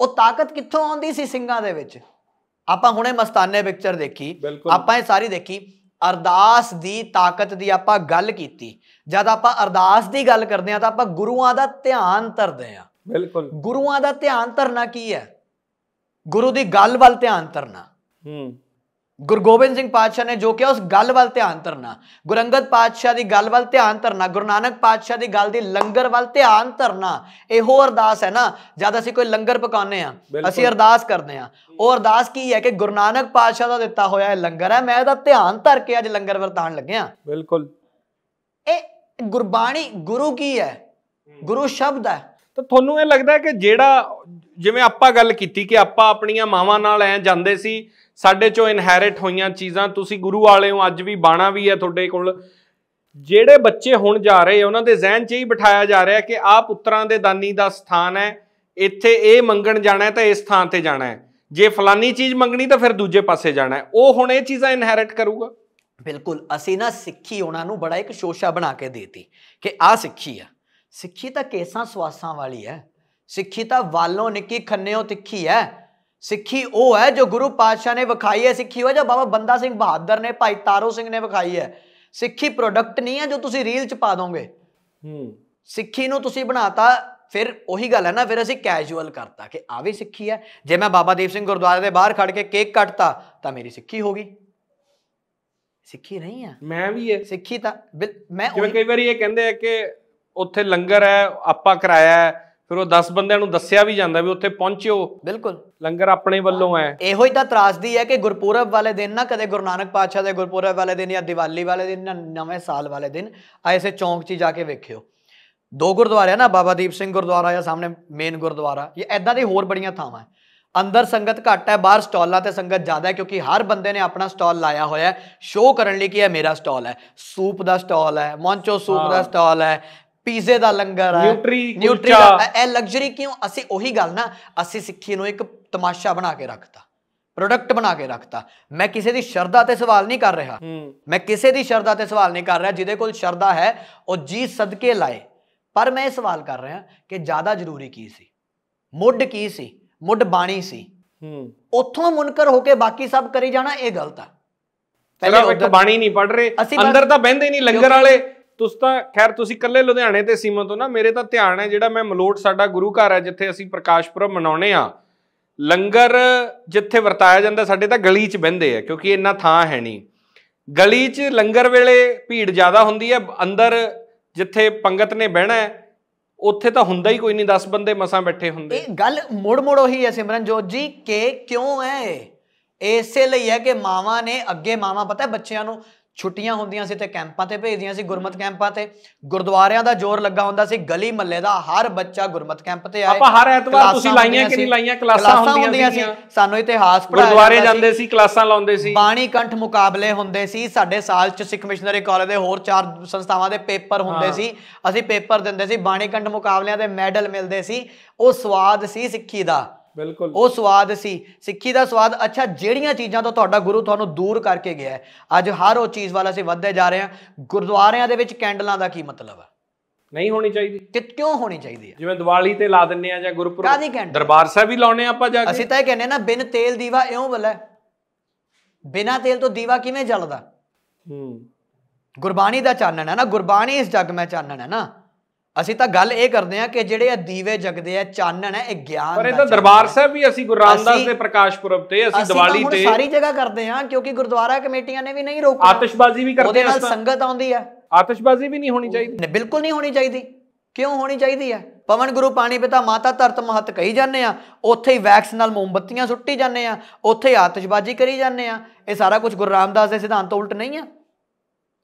ਉਹ ਤਾਕਤ ਕਿੱਥੋਂ ਆਉਂਦੀ ਸੀ ਸਿੰਘਾਂ ਦੇ ਵਿੱਚ ਆਪਾਂ ਹੁਣੇ ਮਸਤਾਨੇ ਪਿਕਚਰ ਦੇਖੀ ਆਪਾਂ ਇਹ ਸਾਰੀ ਦੇਖੀ ਅਰਦਾਸ ਦੀ ਤਾਕਤ ਦੀ ਆਪਾਂ ਗੱਲ ਕੀਤੀ ਜਦ ਆਪਾਂ ਅਰਦਾਸ ਦੀ ਗੱਲ ਕਰਦੇ ਆ ਤਾਂ ਆਪਾਂ ਗੁਰੂਆਂ ਦਾ ਧਿਆਨ ਧਰਦੇ ਆ ਬਿਲਕੁਲ ਗੁਰੂਆਂ ਦਾ ਧਿਆਨ ਧਰਨਾ ਕੀ ਹੈ ਗੁਰੂ ਦੀ ਗੱਲ ਵੱਲ ਧਿਆਨ ਧਰਨਾ ਹੂੰ ਗੁਰੂ ਗੋਬਿੰਦ ਸਿੰਘ ਪਾਤਸ਼ਾਹ ਨੇ ਜੋ ਕਿ ਉਸ ਗੱਲ ਵੱਲ ਧਿਆਨ ਧਰਨਾ ਗੁਰੰਗਤ ਪਾਤਸ਼ਾਹ ਦੀ ਗੱਲ ਵੱਲ ਧਿਆਨ ਧਰਨਾ ਗੁਰੂ ਨਾਨਕ ਪਾਤਸ਼ਾਹ ਦੀ ਗੱਲ ਦੀ ਲੰਗਰ ਵੱਲ ਧਿਆਨ ਧਰਨਾ ਇਹੋ ਅਰਦਾਸ ਹੈ ਨਾ ਜਦ ਅਸੀਂ ਕੋਈ ਲੰਗਰ ਪਕਾਉਂਦੇ ਆ ਅਸੀਂ ਅਰਦਾਸ ਕਰਦੇ ਆ ਉਹ ਅਰਦਾਸ ਕੀ ਹੈ ਕਿ ਗੁਰੂ ਨਾਨਕ ਪਾਤਸ਼ਾਹ ਦਾ ਦਿੱਤਾ ਹੋਇਆ ਇਹ ਲੰਗਰ ਹੈ ਮੈਂ ਇਹਦਾ ਧਿਆਨ ਧਰ ਕੇ ਅੱਜ ਲੰਗਰ ਵਰਤਾਣ ਲੱਗਿਆ ਬਿਲਕੁਲ ਇਹ ਗੁਰਬਾਣੀ ਗੁਰੂ ਕੀ ਹੈ ਗੁਰੂ ਸ਼ਬਦ ਹੈ ਤਾਂ ਤੁਹਾਨੂੰ ਇਹ ਲੱਗਦਾ ਕਿ ਜਿਹੜਾ ਜਿਵੇਂ ਆਪਾਂ ਗੱਲ ਕੀਤੀ ਕਿ ਆਪਾਂ ਆਪਣੀਆਂ ਮਾਵਾਂ ਨਾਲ ਐ ਜਾਂਦੇ ਸੀ ਸਾਡੇ ਚੋਂ ਇਨਹੈਰਿਟ ਹੋਈਆਂ ਚੀਜ਼ਾਂ ਤੁਸੀਂ ਗੁਰੂ ਵਾਲੇ ਹੋ ਅੱਜ ਵੀ ਬਾਣਾ ਵੀ ਹੈ ਤੁਹਾਡੇ ਕੋਲ ਜਿਹੜੇ ਬੱਚੇ ਹੁਣ ਜਾ ਰਹੇ ਉਹਨਾਂ ਦੇ ਜ਼ਿਹਨ 'ਚ ਹੀ ਬਿਠਾਇਆ ਜਾ ਰਿਹਾ ਕਿ ਆਹ ਪੁੱਤਰਾਂ ਦੇ ਦਾਨੀ ਦਾ ਸਥਾਨ ਹੈ ਇੱਥੇ ਇਹ ਮੰਗਣ ਜਾਣਾ ਤਾਂ ਇਸ ਥਾਂ ਤੇ ਜਾਣਾ ਹੈ ਜੇ ਫਲਾਨੀ ਚੀਜ਼ ਮੰਗਣੀ ਤਾਂ ਫਿਰ ਦੂਜੇ ਪਾਸੇ ਜਾਣਾ ਹੈ ਉਹ ਹੁਣ ਇਹ ਚੀਜ਼ਾਂ ਇਨਹੈਰਿਟ ਕਰੂਗਾ ਬਿਲਕੁਲ ਅਸੀਂ ਨਾ ਸਿੱਖੀ ਉਹਨਾਂ ਨੂੰ ਬੜਾ ਇੱਕ ਸ਼ੋਸ਼ਾ ਬਣਾ ਕੇ ਦੇਤੀ ਕਿ ਆਹ ਸਿੱਖੀ ਆ ਸਿੱਖੀ ਤਾਂ ਕੇਸਾਂ ਸਵਾਸਾਂ ਵਾਲੀ ਹੈ ਸਿੱਖੀ ਤਾਂ ਵਾਲੋਂ ਨਿੱਕੀ ਖੰਨੇਓ ਤਿੱਖੀ ਹੈ ਸਿੱਖੀ ਉਹ ਹੈ ਜੋ ਗੁਰੂ ਪਾਤਸ਼ਾਹ ਨੇ ਵਿਖਾਈ ਹੈ ਸਿੱਖੀ ਉਹ ਜੋ ਬਾਬਾ ਬੰਦਾ ਸਿੰਘ ਬਹਾਦਰ ਨੇ ਭਾਈ ਤਾਰੋ ਸਿੰਘ ਨੇ ਵਿਖਾਈ ਹੈ ਸਿੱਖੀ ਪ੍ਰੋਡਕਟ ਨਹੀਂ ਹੈ ਜੋ ਤੁਸੀਂ ਰੀਲ ਚ ਪਾ ਦੋਗੇ ਹੂੰ ਸਿੱਖੀ ਨੂੰ ਤੁਸੀਂ ਬਣਾਤਾ ਫਿਰ ਉਹੀ ਗੱਲ ਹੈ ਨਾ ਫਿਰ ਅਸੀਂ ਕੈਜੂਅਲ ਕਰਤਾ ਕਿ ਆ ਵੀ ਸਿੱਖੀ ਹੈ ਜੇ ਮੈਂ ਬਾਬਾ ਦੀਪ ਸਿੰਘ ਗੁਰਦੁਆਰੇ ਦੇ ਬਾਹਰ ਖੜ ਕੇ ਕੇਕ ਕੱਟਤਾ ਤਾਂ ਮੇਰੀ ਸਿੱਖੀ ਹੋ ਗਈ ਸਿੱਖੀ ਨਹੀਂ ਆ ਮੈਂ ਵੀ ਹੈ ਸਿੱਖੀ ਤਾਂ ਮੈਂ ਕਈ ਵਾਰੀ ਇਹ ਕਹਿੰਦੇ ਆ ਕਿ ਉੱਥੇ ਲੰਗਰ ਹੈ ਆਪਾਂ ਕਰਾਇਆ ਹੈ ਫਿਰ ਉਹ 10 ਬੰਦਿਆਂ ਨੂੰ ਦੱਸਿਆ ਵੀ ਜਾਂਦਾ ਵੀ ਉੱਥੇ ਪਹੁੰਚਿਓ ਬਿਲਕੁਲ ਲੰਗਰ ਆਪਣੇ ਵੱਲੋਂ ਹੈ ਇਹੋ ਹੀ ਤਾਂ ਤਰਾਸਦੀ ਹੈ ਕਿ ਗੁਰਪੁਰਬ ਵਾਲੇ ਦਿਨ ਨਾ ਕਦੇ ਗੁਰੂ ਨਾਨਕ ਪਾਤਸ਼ਾਹ ਦੇ ਗੁਰਪੁਰਬ ਵਾਲੇ ਦਿਨ ਜਾਂ ਦੀਵਾਲੀ ਵਾਲੇ ਦਿਨ ਜਾਂ ਨਵੇਂ ਸਾਲ ਵਾਲੇ ਦਿਨ ਐਸੇ ਚੌਂਕ 'ਚ ਜਾ ਕੇ ਵੇਖਿਓ ਦੋ ਗੁਰਦੁਆਰੇ ਆ ਨਾ ਬਾਬਾ ਦੀਪ ਸਿੰਘ ਗੁਰਦੁਆਰਾ ਜਾਂ ਸਾਹਮਣੇ ਮੇਨ ਗੁਰਦੁਆਰਾ ਇਹ ਐਦਾਂ ਦੇ ਹੋਰ ਬੜੀਆਂ ਥਾਵਾਂ ਹੈ ਅੰਦਰ ਸੰਗਤ ਘੱਟ ਹੈ ਬਾਹਰ ਸਟਾਲਾਂ ਤੇ ਸੰਗਤ ਜ਼ਿਆਦਾ ਹੈ ਕਿਉਂਕਿ ਹਰ ਬੰਦੇ ਨੇ ਆਪਣਾ ਸਟਾਲ ਲਾਇਆ ਹੋਇਆ ਹੈ ਸ਼ੋਅ ਕਰਨ ਲਈ ਕਿ ਇਹ ਮੇਰਾ ਸਟਾਲ ਹੈ ਸੂਪ ਦਾ ਸਟਾਲ ਹੈ ਮੌਂਚੋ ਸੂਪ ਦਾ ਸਟਾਲ ਹੈ ਪੀਜ਼ੇ ਦਾ ਲੰਗਰ ਆ ਨਿਊਟਰੀ ਨਿਊਟਰੀ ਇਹ ਲਗਜ਼ਰੀ ਕਿਉਂ ਅਸੀਂ ਉਹੀ ਗੱਲ ਨਾ ਅਸੀਂ ਸਿੱਖੀ ਨੂੰ ਇੱਕ ਤਮਾਸ਼ਾ ਬਣਾ ਕੇ ਰੱਖਤਾ ਪ੍ਰੋਡਕਟ ਬਣਾ ਕੇ ਰੱਖਤਾ ਮੈਂ ਕਿਸੇ ਦੀ ਸ਼ਰਧਾ ਤੇ ਸਵਾਲ ਨਹੀਂ ਕਰ ਰਿਹਾ ਮੈਂ ਕਿਸੇ ਦੀ ਸ਼ਰਧਾ ਤੇ ਸਵਾਲ ਨਹੀਂ ਕਰ ਰਿਹਾ ਜਿਹਦੇ ਕੋਲ ਸ਼ਰਧਾ ਹੈ ਉਹ ਜੀ ਸਦਕੇ ਲਾਏ ਪਰ ਮੈਂ ਇਹ ਸਵਾਲ ਕਰ ਰਿਹਾ ਕਿ ਜ਼ਿਆਦਾ ਜ਼ਰੂਰੀ ਕੀ ਸੀ ਮੁੱਢ ਕੀ ਸੀ ਮੁੱਢ ਬਾਣੀ ਸੀ ਹੂੰ ਉੱਥੋਂ ਮੁਨਕਰ ਹੋ ਕੇ ਬਾਕੀ ਸਭ ਕਰੀ ਜਾਣਾ ਇਹ ਗਲਤ ਆ ਪਹਿਲੇ ਇੱਕ ਬਾਣੀ ਨਹੀਂ ਪੜ ਰਹੇ ਅੰਦਰ ਤਾਂ ਬਹਿੰਦੇ ਨਹੀਂ ਲੰਗਰ ਵਾਲੇ ਤੁਸੀਂ ਤਾਂ ਖੈਰ ਤੁਸੀਂ ਇਕੱਲੇ ਲੁਧਿਆਣੇ ਤੇ ਸੀਮਤ ਹੋ ਨਾ ਮੇਰੇ ਤਾਂ ਧਿਆਨ ਹੈ ਜਿਹੜਾ ਮੈਂ ਮਲੋਟ ਸਾਡਾ ਗੁਰੂ ਘਰ ਹੈ ਜਿੱਥੇ ਅਸੀਂ ਪ੍ਰਕਾਸ਼ ਪੁਰਬ ਮਨਾਉਨੇ ਆ ਲੰਗਰ ਜਿੱਥੇ ਵਰਤਾਇਆ ਜਾਂਦਾ ਸਾਡੇ ਤਾਂ ਗਲੀ 'ਚ ਬੰਦੇ ਆ ਕਿਉਂਕਿ ਇੰਨਾ ਥਾਂ ਹੈ ਨਹੀਂ ਗਲੀ 'ਚ ਲੰਗਰ ਵੇਲੇ ਭੀੜ ਜ਼ਿਆਦਾ ਹੁੰਦੀ ਹੈ ਅੰਦਰ ਜਿੱਥੇ ਪੰਗਤ ਨੇ ਬਹਿਣਾ ਹੈ ਉੱਥੇ ਤਾਂ ਹੁੰਦਾ ਹੀ ਕੋਈ ਨਹੀਂ 10 ਬੰਦੇ ਮਸਾਂ ਬੈਠੇ ਹੁੰਦੇ ਇਹ ਗੱਲ ਮੋੜ ਮੋੜ ਉਹੀ ਹੈ ਸਿਮਰਨਜੋਤ ਜੀ ਕਿ ਕਿਉਂ ਹੈ ਇਸੇ ਲਈ ਹੈ ਕਿ ਮਾਵਾਂ ਨੇ ਅੱਗੇ ਮਾਵਾਂ ਪਤਾ ਬੱਚਿਆਂ ਨੂੰ ਛੁੱਟੀਆਂ ਹੁੰਦੀਆਂ ਸੀ ਤੇ ਕੈਂਪਾਂ ਤੇ ਭੇਜਦੀਆਂ ਸੀ ਗੁਰਮਤ ਕੈਂਪਾਂ ਤੇ ਗੁਰਦੁਆਰਿਆਂ ਦਾ ਜ਼ੋਰ ਲੱਗਾ ਹੁੰਦਾ ਸੀ ਗਲੀ ਮੱਲੇ ਦਾ ਹਰ ਬੱਚਾ ਗੁਰਮਤ ਕੈਂਪ ਤੇ ਆਏ ਆਪਾਂ ਹਰ ਐਤਵਾਰ ਤੁਸੀਂ ਲਾਈਆਂ ਕਿ ਨਹੀਂ ਲਾਈਆਂ ਕਲਾਸਾਂ ਹੁੰਦੀਆਂ ਸੀ ਸਾਨੂੰ ਇਤਿਹਾਸ ਪੜਾਇਆ ਗੁਰਦੁਆਰੇ ਜਾਂਦੇ ਸੀ ਕਲਾਸਾਂ ਲਾਉਂਦੇ ਸੀ ਬਾਣੀ ਕੰਠ ਮੁਕਾਬਲੇ ਹੁੰਦੇ ਸੀ ਸਾਡੇ ਸਾਲ ਚ ਸਿੱਖ ਮਿਸ਼ਨਰੀ ਕਾਲਜ ਦੇ ਹੋਰ ਚਾਰ ਸੰਸਥਾਵਾਂ ਦੇ ਪੇਪਰ ਹੁੰਦੇ ਸੀ ਅਸੀਂ ਪੇਪਰ ਦਿੰਦੇ ਸੀ ਬਾਣੀ ਕੰਠ ਮੁਕਾਬਲਿਆਂ ਦੇ ਮੈਡਲ ਮਿਲਦੇ ਸੀ ਉਹ ਸਵਾਦ ਸੀ ਸਿੱਖੀ ਦਾ ਬਿਲਕੁਲ ਉਹ ਸਵਾਦ ਸੀ ਸਿੱਖੀ ਦਾ ਸਵਾਦ ਅੱਛਾ ਜਿਹੜੀਆਂ ਚੀਜ਼ਾਂ ਤੋਂ ਤੁਹਾਡਾ ਗੁਰੂ ਤੁਹਾਨੂੰ ਦੂਰ ਕਰਕੇ ਗਿਆ ਅੱਜ ਹਰ ਉਹ ਚੀਜ਼ ਵਾਲਾ ਅਸੀਂ ਵੱਧਦੇ ਜਾ ਰਹੇ ਹਾਂ ਗੁਰਦੁਆਰਿਆਂ ਦੇ ਵਿੱਚ ਕੈਂਡਲਾਂ ਦਾ ਕੀ ਮਤਲਬ ਹੈ ਨਹੀਂ ਹੋਣੀ ਚਾਹੀਦੀ ਕਿ ਕਿਉਂ ਹੋਣੀ ਚਾਹੀਦੀ ਹੈ ਜਿਵੇਂ ਦੀਵਾਲੀ ਤੇ ਲਾ ਦਿੰਨੇ ਆ ਜਾਂ ਗੁਰਪੁਰਬ ਦਰਬਾਰ ਸਾਹਿਬ ਵੀ ਲਾਉਨੇ ਆਪਾਂ ਜਾ ਕੇ ਅਸੀਂ ਤਾਂ ਇਹ ਕਹਿੰਨੇ ਨਾ ਬਿਨ ਤੇਲ ਦੀਵਾ ਇਉਂ ਬਲਾ ਬਿਨਾ ਤੇਲ ਤੋਂ ਦੀਵਾ ਕਿਵੇਂ ਜਲਦਾ ਹੂੰ ਗੁਰਬਾਣੀ ਦਾ ਚਾਨਣ ਹੈ ਨਾ ਗੁਰਬਾਣੀ ਇਸ ਜਗ ਮੈਂ ਚਾਨਣ ਹੈ ਨਾ ਅਸੀਂ ਤਾਂ ਗੱਲ ਇਹ ਕਰਦੇ ਆ ਕਿ ਜਿਹੜੇ ਆ ਦੀਵੇ ਜਗਦੇ ਆ ਚਾਨਣ ਹੈ ਇਹ ਗਿਆਨ ਪਰ ਇਹ ਤਾਂ ਦਰਬਾਰ ਸਾਹਿਬ ਵੀ ਅਸੀਂ ਗੁਰੂ ਰਾਮਦਾਸ ਦੇ ਪ੍ਰਕਾਸ਼ ਪੁਰਬ ਤੇ ਅਸੀਂ ਦੀਵਾਲੀ ਤੇ ਸਾਰੀ ਜਗ੍ਹਾ ਕਰਦੇ ਆ ਕਿਉਂਕਿ ਗੁਰਦੁਆਰਾ ਕਮੇਟੀਆਂ ਨੇ ਵੀ ਨਹੀਂ ਰੋਕਿਆ ਆਤਿਸ਼ਬਾਜ਼ੀ ਵੀ ਕਰਦੇ ਆ ਉਹਦੇ ਨਾਲ ਸੰਗਤ ਆਉਂਦੀ ਆ ਆਤਿਸ਼ਬਾਜ਼ੀ ਵੀ ਨਹੀਂ ਹੋਣੀ ਚਾਹੀਦੀ ਬਿਲਕੁਲ ਨਹੀਂ ਹੋਣੀ ਚਾਹੀਦੀ ਕਿਉਂ ਹੋਣੀ ਚਾਹੀਦੀ ਆ ਪਵਨ ਗੁਰੂ ਪਾਣੀ ਪਿਤਾ ਮਾਤਾ ਧਰਤ ਮਹਤ ਕਹੀ ਜਾਂਦੇ ਆ ਉੱਥੇ ਹੀ ਵੈਕਸ ਨਾਲ ਮੋਮਬੱਤੀਆਂ ਸੁੱਟੀ ਜਾਂਦੇ ਆ ਉੱਥੇ ਆਤਿਸ਼ਬਾਜ਼ੀ ਕਰੀ ਜਾਂਦੇ ਆ ਇਹ ਸਾਰਾ ਕੁਝ ਗੁਰੂ ਰਾਮਦਾਸ ਦੇ ਸਿਧਾਂਤ ਉਲਟ ਨਹੀਂ ਆ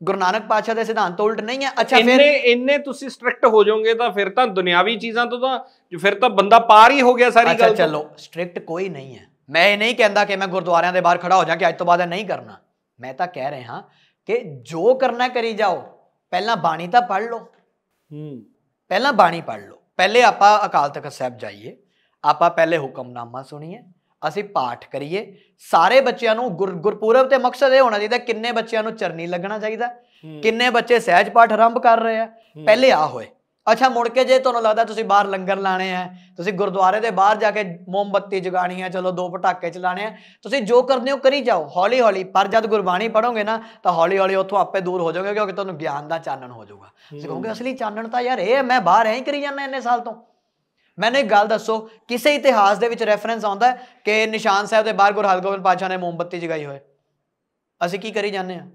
ਗੁਰੂ ਨਾਨਕ ਪਾਤਸ਼ਾਹ ਦੇ ਸਿਧਾਂਤ ਉਲਟ ਨਹੀਂ ਹੈ ਅੱਛਾ ਫਿਰ ਇੰਨੇ ਇੰਨੇ ਤੁਸੀਂ ਸਟ੍ਰਿਕਟ ਹੋ ਜਾਓਗੇ ਤਾਂ ਫਿਰ ਤਾਂ ਦੁਨਿਆਵੀ ਚੀਜ਼ਾਂ ਤੋਂ ਤਾਂ ਫਿਰ ਤਾਂ ਬੰਦਾ ਪਾਰ ਹੀ ਹੋ ਗਿਆ ਸਾਰੀ ਗੱਲ ਅੱਛਾ ਚਲੋ ਸਟ੍ਰਿਕਟ ਕੋਈ ਨਹੀਂ ਹੈ ਮੈਂ ਇਹ ਨਹੀਂ ਕਹਿੰਦਾ ਕਿ ਮੈਂ ਗੁਰਦੁਆਰਿਆਂ ਦੇ ਬਾਹਰ ਖੜਾ ਹੋ ਜਾ ਕਿ ਅੱਜ ਤੋਂ ਬਾਅਦ ਇਹ ਨਹੀਂ ਕਰਨਾ ਮੈਂ ਤਾਂ ਕਹਿ ਰਿਹਾ ਕਿ ਜੋ ਕਰਨਾ ਕਰੀ ਜਾਓ ਪਹਿਲਾਂ ਬਾਣੀ ਤਾਂ ਪੜ੍ਹ ਲਓ ਹੂੰ ਪਹਿਲਾਂ ਬਾਣੀ ਪੜ੍ਹ ਲਓ ਪਹਿਲੇ ਆਪਾਂ ਅਕਾਲ ਤਖਤ ਸਾਹਿਬ ਜਾਈਏ ਆਪਾਂ ਪਹਿਲੇ ਹੁਕਮਨਾਮਾ ਸੁਣੀਏ ਅਸੀਂ ਪਾਠ ਕਰੀਏ ਸਾਰੇ ਬੱਚਿਆਂ ਨੂੰ ਗੁਰਪੁਰਬ ਤੇ ਮਕਸਦ ਇਹ ਹੋਣਾ ਚਾਹੀਦਾ ਕਿੰਨੇ ਬੱਚਿਆਂ ਨੂੰ ਚਰਨੀ ਲੱਗਣਾ ਚਾਹੀਦਾ ਕਿੰਨੇ ਬੱਚੇ ਸਹਿਜ ਪਾਠ ਆਰੰਭ ਕਰ ਰਹੇ ਆ ਪਹਿਲੇ ਆ ਹੋਏ ਅੱਛਾ ਮੁੜ ਕੇ ਜੇ ਤੁਹਾਨੂੰ ਲੱਗਦਾ ਤੁਸੀਂ ਬਾਹਰ ਲੰਗਰ ਲਾਣੇ ਆ ਤੁਸੀਂ ਗੁਰਦੁਆਰੇ ਦੇ ਬਾਹਰ ਜਾ ਕੇ ਮੋਮਬੱਤੀ ਜਗਾਣੀ ਆ ਚਲੋ ਦੋ ਪਟਾਕੇ ਚਲਾਣੇ ਆ ਤੁਸੀਂ ਜੋ ਕਰਦੇ ਹੋ ਕਰੀ ਜਾਓ ਹੌਲੀ ਹੌਲੀ ਪਰ ਜਦ ਗੁਰਬਾਣੀ ਪੜੋਗੇ ਨਾ ਤਾਂ ਹੌਲੀ ਹੌਲੀ ਉੱਥੋਂ ਆਪੇ ਦੂਰ ਹੋ ਜਾਓਗੇ ਕਿਉਂਕਿ ਤੁਹਾਨੂੰ ਗਿਆਨ ਦਾ ਚਾਨਣ ਹੋ ਜਾਊਗਾ ਤੁਸੀਂ ਕਹੋਗੇ ਅਸਲੀ ਚਾਨਣ ਤਾਂ ਯਾਰ ਇਹ ਮੈਂ ਬਾਹਰ ਐਂ ਕਰੀ ਜਾਂਦਾ ਇੰਨੇ ਸਾਲ ਤੋਂ ਮੈਨੂੰ ਇੱਕ ਗੱਲ ਦੱਸੋ ਕਿਸੇ ਇਤਿਹਾਸ ਦੇ ਵਿੱਚ ਰੈਫਰੈਂਸ ਆਉਂਦਾ ਕਿ ਨਿਸ਼ਾਨ ਸਾਹਿਬ ਦੇ ਬਾਹਰ ਗੁਰੂ ਹਰਗੋਬਿੰਦ ਪਾਤਸ਼ਾਹ ਨੇ ਮੋਮਬੱਤੀ ਜਗਾਈ ਹੋਏ ਅਸੀਂ ਕੀ ਕਰੀ ਜਾਂਦੇ ਆ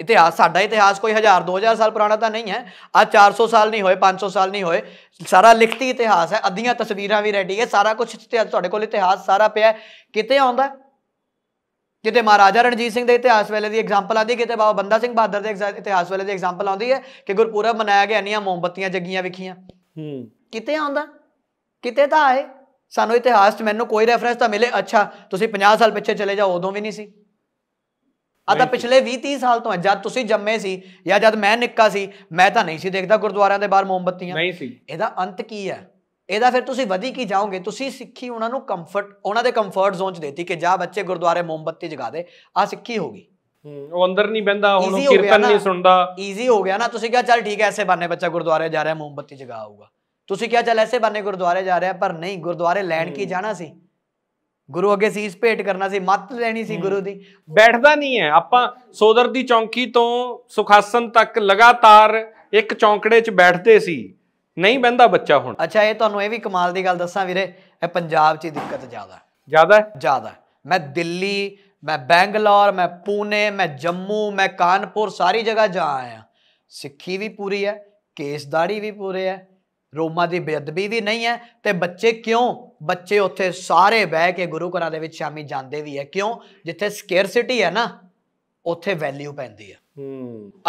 ਇਤਿਹਾਸ ਸਾਡਾ ਇਤਿਹਾਸ ਕੋਈ 1000 2000 ਸਾਲ ਪੁਰਾਣਾ ਤਾਂ ਨਹੀਂ ਹੈ ਆ 400 ਸਾਲ ਨਹੀਂ ਹੋਏ 500 ਸਾਲ ਨਹੀਂ ਹੋਏ ਸਾਰਾ ਲਿਖਤੀ ਇਤਿਹਾਸ ਹੈ ਅੱਧੀਆਂ ਤਸਵੀਰਾਂ ਵੀ ਰੈਡੀ ਹੈ ਸਾਰਾ ਕੁਝ ਤੁਹਾਡੇ ਕੋਲ ਇਤਿਹਾਸ ਸਾਰਾ ਪਿਆ ਕਿਤੇ ਆਉਂਦਾ ਕਿਤੇ ਮਹਾਰਾਜਾ ਰਣਜੀਤ ਸਿੰਘ ਦੇ ਇਤਿਹਾਸ ਵੇਲੇ ਦੀ ਐਗਜ਼ਾਮਪਲ ਆਦੀ ਕਿਤੇ ਬਾਬਾ ਬੰਦਾ ਸਿੰਘ ਬਹਾਦਰ ਦੇ ਇਤਿਹਾਸ ਵੇਲੇ ਦੀ ਐਗਜ਼ਾਮਪਲ ਆਉਂਦੀ ਹੈ ਕਿ ਗੁਰਪੁਰਬ ਮਨਾਇਆ ਗਿਆ ਨੀਆਂ ਮੋਮਬੱਤੀਆਂ ਜਗੀਆਂ ਵਿਖੀਆਂ ਹੂੰ ਕਿਤੇ ਆਉਂਦਾ ਕਿਤੇ ਤਾਂ ਆਏ ਸਾਨੂੰ ਇਤਿਹਾਸ 'ਚ ਮੈਨੂੰ ਕੋਈ ਰੈਫਰੈਂਸ ਤਾਂ ਮਿਲੇ ਅੱਛਾ ਤੁਸੀਂ 50 ਸਾਲ ਪਿੱਛੇ ਚਲੇ ਜਾਓ ਉਦੋਂ ਵੀ ਨਹੀਂ ਸੀ ਆ ਤਾਂ ਪਿਛਲੇ 20 30 ਸਾਲ ਤੋਂ ਹੈ ਜਦ ਤੁਸੀਂ ਜੰਮੇ ਸੀ ਜਾਂ ਜਦ ਮੈਂ ਨਿੱਕਾ ਸੀ ਮੈਂ ਤਾਂ ਨਹੀਂ ਸੀ ਦੇਖਦਾ ਗੁਰਦੁਆਰਿਆਂ ਦੇ ਬਾਹਰ ਮੋਮਬੱਤੀਆਂ ਨਹੀਂ ਸੀ ਇਹਦਾ ਅੰਤ ਕੀ ਹੈ ਇਹਦਾ ਫਿਰ ਤੁਸੀਂ ਵਧੀ ਕੀ ਜਾਓਗੇ ਤੁਸੀਂ ਸਿੱਖੀ ਉਹਨਾਂ ਨੂੰ ਕੰਫਰਟ ਉਹਨਾਂ ਦੇ ਕੰਫਰਟ ਜ਼ੋਨ 'ਚ ਦੇਤੀ ਕਿ ਜਾ ਬੱਚੇ ਗੁਰਦੁਆਰੇ ਮੋਮਬੱਤੀ ਜਗਾ ਦੇ ਆ ਸਿੱਖੀ ਹੋ ਗਈ ਉਹ ਅੰਦਰ ਨਹੀਂ ਬੰਦਾ ਹੁਣ ਕੀਰਤਨ ਨਹੀਂ ਸੁਣਦਾ ਈਜ਼ੀ ਹੋ ਗਿਆ ਨਾ ਤੁਸੀਂ ਕਿਹਾ ਚੱਲ ਠੀਕ ਐ ਐਸੇ ਬਾਨੇ ਬੱਚਾ ਗੁਰਦੁਆਰੇ ਜਾ ਰਿਹਾ ਮੋਮਬੱਤੀ ਜਗਾ ਆਊਗਾ ਤੁਸੀਂ ਕਿਹਾ ਚੱਲ ਐਸੇ ਬੰਨੇ ਗੁਰਦੁਆਰੇ ਜਾ ਰਿਹਾ ਪਰ ਨਹੀਂ ਗੁਰਦੁਆਰੇ ਲੈਣ ਕੀ ਜਾਣਾ ਸੀ ਗੁਰੂ ਅੱਗੇ ਸੀਸ ਭੇਟ ਕਰਨਾ ਸੀ ਮੱਤ ਲੈਣੀ ਸੀ ਗੁਰੂ ਦੀ ਬੈਠਦਾ ਨਹੀਂ ਹੈ ਆਪਾਂ ਸੋਦਰ ਦੀ ਚੌਂਕੀ ਤੋਂ ਸੁਖਾਸਨ ਤੱਕ ਲਗਾਤਾਰ ਇੱਕ ਚੌਂਕੜੇ 'ਚ ਬੈਠਦੇ ਸੀ ਨਹੀਂ ਬੰਦਾ ਬੱਚਾ ਹੁਣ ਅੱਛਾ ਇਹ ਤੁਹਾਨੂੰ ਇਹ ਵੀ ਕਮਾਲ ਦੀ ਗੱਲ ਦੱਸਾਂ ਵੀਰੇ ਇਹ ਪੰਜਾਬ 'ਚ ਹੀ ਦਿੱਕਤ ਜ਼ਿਆਦਾ ਜ਼ਿਆਦਾ ਜ਼ਿਆਦਾ ਮੈਂ ਦਿੱਲੀ ਮੈਂ ਬੈਂਗਲੌਰ ਮੈਂ ਪੂਨੇ ਮੈਂ ਜੰਮੂ ਮੈਂ ਕਾਨਪੁਰ ਸਾਰੀ ਜਗ੍ਹਾ ਜਾ ਆਇਆ ਸਿੱਖੀ ਵੀ ਪੂਰੀ ਹੈ ਦਾੜੀ ਵੀ ਪੂਰੇ ਹੈ ਰੋਮਾ ਦੀ ਬੇਅਦਬੀ ਵੀ ਨਹੀਂ ਹੈ ਤੇ ਬੱਚੇ ਕਿਉਂ ਬੱਚੇ ਉੱਥੇ ਸਾਰੇ ਬਹਿ ਕੇ ਗੁਰੂ ਘਰਾਂ ਦੇ ਵਿੱਚ ਸ਼ਾਮੀ ਜਾਂਦੇ ਵੀ ਹੈ ਕਿਉਂ ਜਿੱਥੇ ਸਕੇਅਰਸਿਟੀ ਹੈ ਨਾ ਉੱਥੇ ਵੈਲਿਊ ਪੈਂਦੀ ਹੈ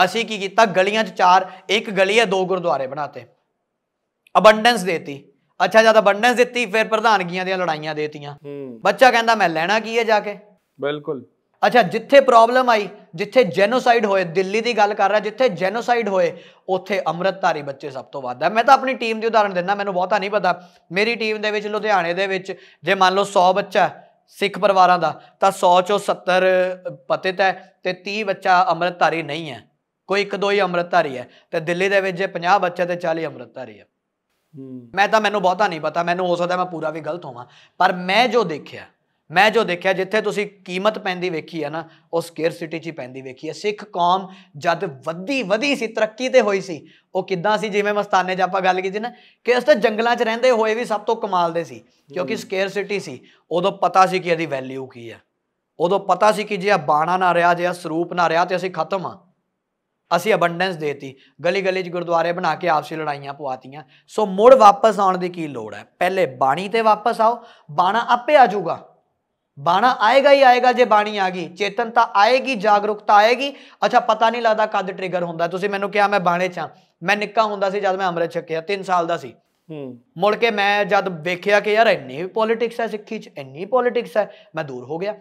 ਅਸੀਂ ਕੀ ਕੀਤਾ ਗਲੀਆਂ 'ਚ ਚਾਰ ਇੱਕ ਗਲੀ ਹੈ ਦੋ ਗੁਰਦੁਆਰੇ ਬਣਾਤੇ ਅਬੰਡੈਂਸ ਦੇਤੀ ਅੱਛਾ ਜਦ ਅਬੰਡੈਂਸ ਦਿੱਤੀ ਫਿਰ ਪ੍ਰਧਾਨਗੀਆਂ ਦੀਆਂ ਲੜਾਈਆਂ ਦੇਤੀਆਂ ਬੱਚਾ ਕਹਿੰਦਾ ਮੈਂ ਲੈਣਾ ਕੀ ਹੈ ਜਾ ਕੇ ਬਿਲਕੁਲ ਅੱਛਾ ਜਿੱਥੇ ਪ੍ਰੋਬਲਮ ਆਈ ਜਿੱਥੇ ਜੈਨੋਸਾਈਡ ਹੋਏ ਦਿੱਲੀ ਦੀ ਗੱਲ ਕਰ ਰਿਹਾ ਜਿੱਥੇ ਜੈਨੋਸਾਈਡ ਹੋਏ ਉੱਥੇ ਅੰਮ੍ਰਿਤਧਾਰੀ ਬੱਚੇ ਸਭ ਤੋਂ ਵੱਧ ਆ ਮੈਂ ਤਾਂ ਆਪਣੀ ਟੀਮ ਦੀ ਉਦਾਹਰਣ ਦਿੰਦਾ ਮੈਨੂੰ ਬਹੁਤਾ ਨਹੀਂ ਪਤਾ ਮੇਰੀ ਟੀਮ ਦੇ ਵਿੱਚ ਲੁਧਿਆਣੇ ਦੇ ਵਿੱਚ ਜੇ ਮੰਨ ਲਓ 100 ਬੱਚਾ ਸਿੱਖ ਪਰਿਵਾਰਾਂ ਦਾ ਤਾਂ 100 ਚੋਂ 70 ਪਤਿਤ ਹੈ ਤੇ 30 ਬੱਚਾ ਅੰਮ੍ਰਿਤਧਾਰੀ ਨਹੀਂ ਹੈ ਕੋਈ ਇੱਕ ਦੋ ਹੀ ਅੰਮ੍ਰਿਤਧਾਰੀ ਹੈ ਤੇ ਦਿੱਲੀ ਦੇ ਵਿੱਚ ਜੇ 50 ਬੱਚੇ ਤੇ 40 ਅੰਮ੍ਰਿਤਧਾਰੀ ਹੈ ਮੈਂ ਤਾਂ ਮੈਨੂੰ ਬਹੁਤਾ ਨਹੀਂ ਪਤਾ ਮੈਨੂੰ ਹੋ ਸਕਦਾ ਮੈਂ ਪੂਰਾ ਵੀ ਗਲਤ ਹੋਵਾਂ ਪਰ ਮੈਂ ਜੋ ਦੇਖਿਆ ਮੈਂ ਜੋ ਦੇਖਿਆ ਜਿੱਥੇ ਤੁਸੀਂ ਕੀਮਤ ਪੈਂਦੀ ਵੇਖੀ ਹੈ ਨਾ ਉਹ ਸਕੇਅਰਸਿਟੀ 'ਚ ਹੀ ਪੈਂਦੀ ਵੇਖੀ ਹੈ ਸਿੱਖ ਕੌਮ ਜਦ ਵੱਧੀ ਵਧੀ ਸੀ ਤਰੱਕੀ ਤੇ ਹੋਈ ਸੀ ਉਹ ਕਿੱਦਾਂ ਸੀ ਜਿਵੇਂ ਮਸਤਾਨੇ 'ਚ ਆਪਾਂ ਗੱਲ ਕੀਤੀ ਨਾ ਕਿ ਉਸ ਤੇ ਜੰਗਲਾਂ 'ਚ ਰਹਿੰਦੇ ਹੋਏ ਵੀ ਸਭ ਤੋਂ ਕਮਾਲ ਦੇ ਸੀ ਕਿਉਂਕਿ ਸਕੇਅਰਸਿਟੀ ਸੀ ਉਦੋਂ ਪਤਾ ਸੀ ਕਿ ਇਹਦੀ ਵੈਲਿਊ ਕੀ ਹੈ ਉਦੋਂ ਪਤਾ ਸੀ ਕਿ ਜੇ ਆ ਬਾਣਾ ਨਾ ਰਿਹਾ ਜੇ ਆ ਸਰੂਪ ਨਾ ਰਿਹਾ ਤੇ ਅਸੀਂ ਖਤਮ ਆ ਅਸੀਂ ਅਬੰਡੈਂਸ ਦੇਤੀ ਗਲੀ ਗਲੀ 'ਚ ਗੁਰਦੁਆਰੇ ਬਣਾ ਕੇ ਆਪਸੀ ਲੜਾਈਆਂ ਪਵਾਤੀਆਂ ਸੋ ਮੁੜ ਵਾਪਸ ਆਉਣ ਦੀ ਕੀ ਲੋੜ ਹੈ ਪਹਿਲੇ ਬਾਣੀ ਤੇ ਵਾਪਸ ਆਓ ਬਾਣਾ ਆਪੇ ਆ ਜਾਊਗਾ बाणा आएगा ही आएगा जे ਬਾਣੀ आ ਗਈ ਚੇਤਨਤਾ ਆਏਗੀ ਜਾਗਰੂਕਤਾ ਆਏਗੀ ਅੱਛਾ ਪਤਾ ਨਹੀਂ ਲੱਗਦਾ ਕਦ ਟ੍ਰਿਗਰ ਹੁੰਦਾ ਤੁਸੀਂ ਮੈਨੂੰ ਕਿਹਾ ਮੈਂ ਬਾਣੇ ਚ ਮੈਂ ਨਿੱਕਾ ਹੁੰਦਾ ਸੀ ਜਦ ਮੈਂ ਅੰਮ੍ਰਿਤ ਛਕਿਆ 3 ਸਾਲ ਦਾ ਸੀ ਹੂੰ ਮੁੜ ਕੇ ਮੈਂ ਜਦ ਵੇਖਿਆ ਕਿ ਯਾਰ ਇੰਨੀ ਵੀ ਪੋਲਿਟਿਕਸ ਹੈ ਸਿੱਖੀ ਚ ਇੰਨੀ ਪੋਲਿਟਿਕਸ ਹੈ ਮੈਂ ਦੂਰ ਹੋ ਗਿਆ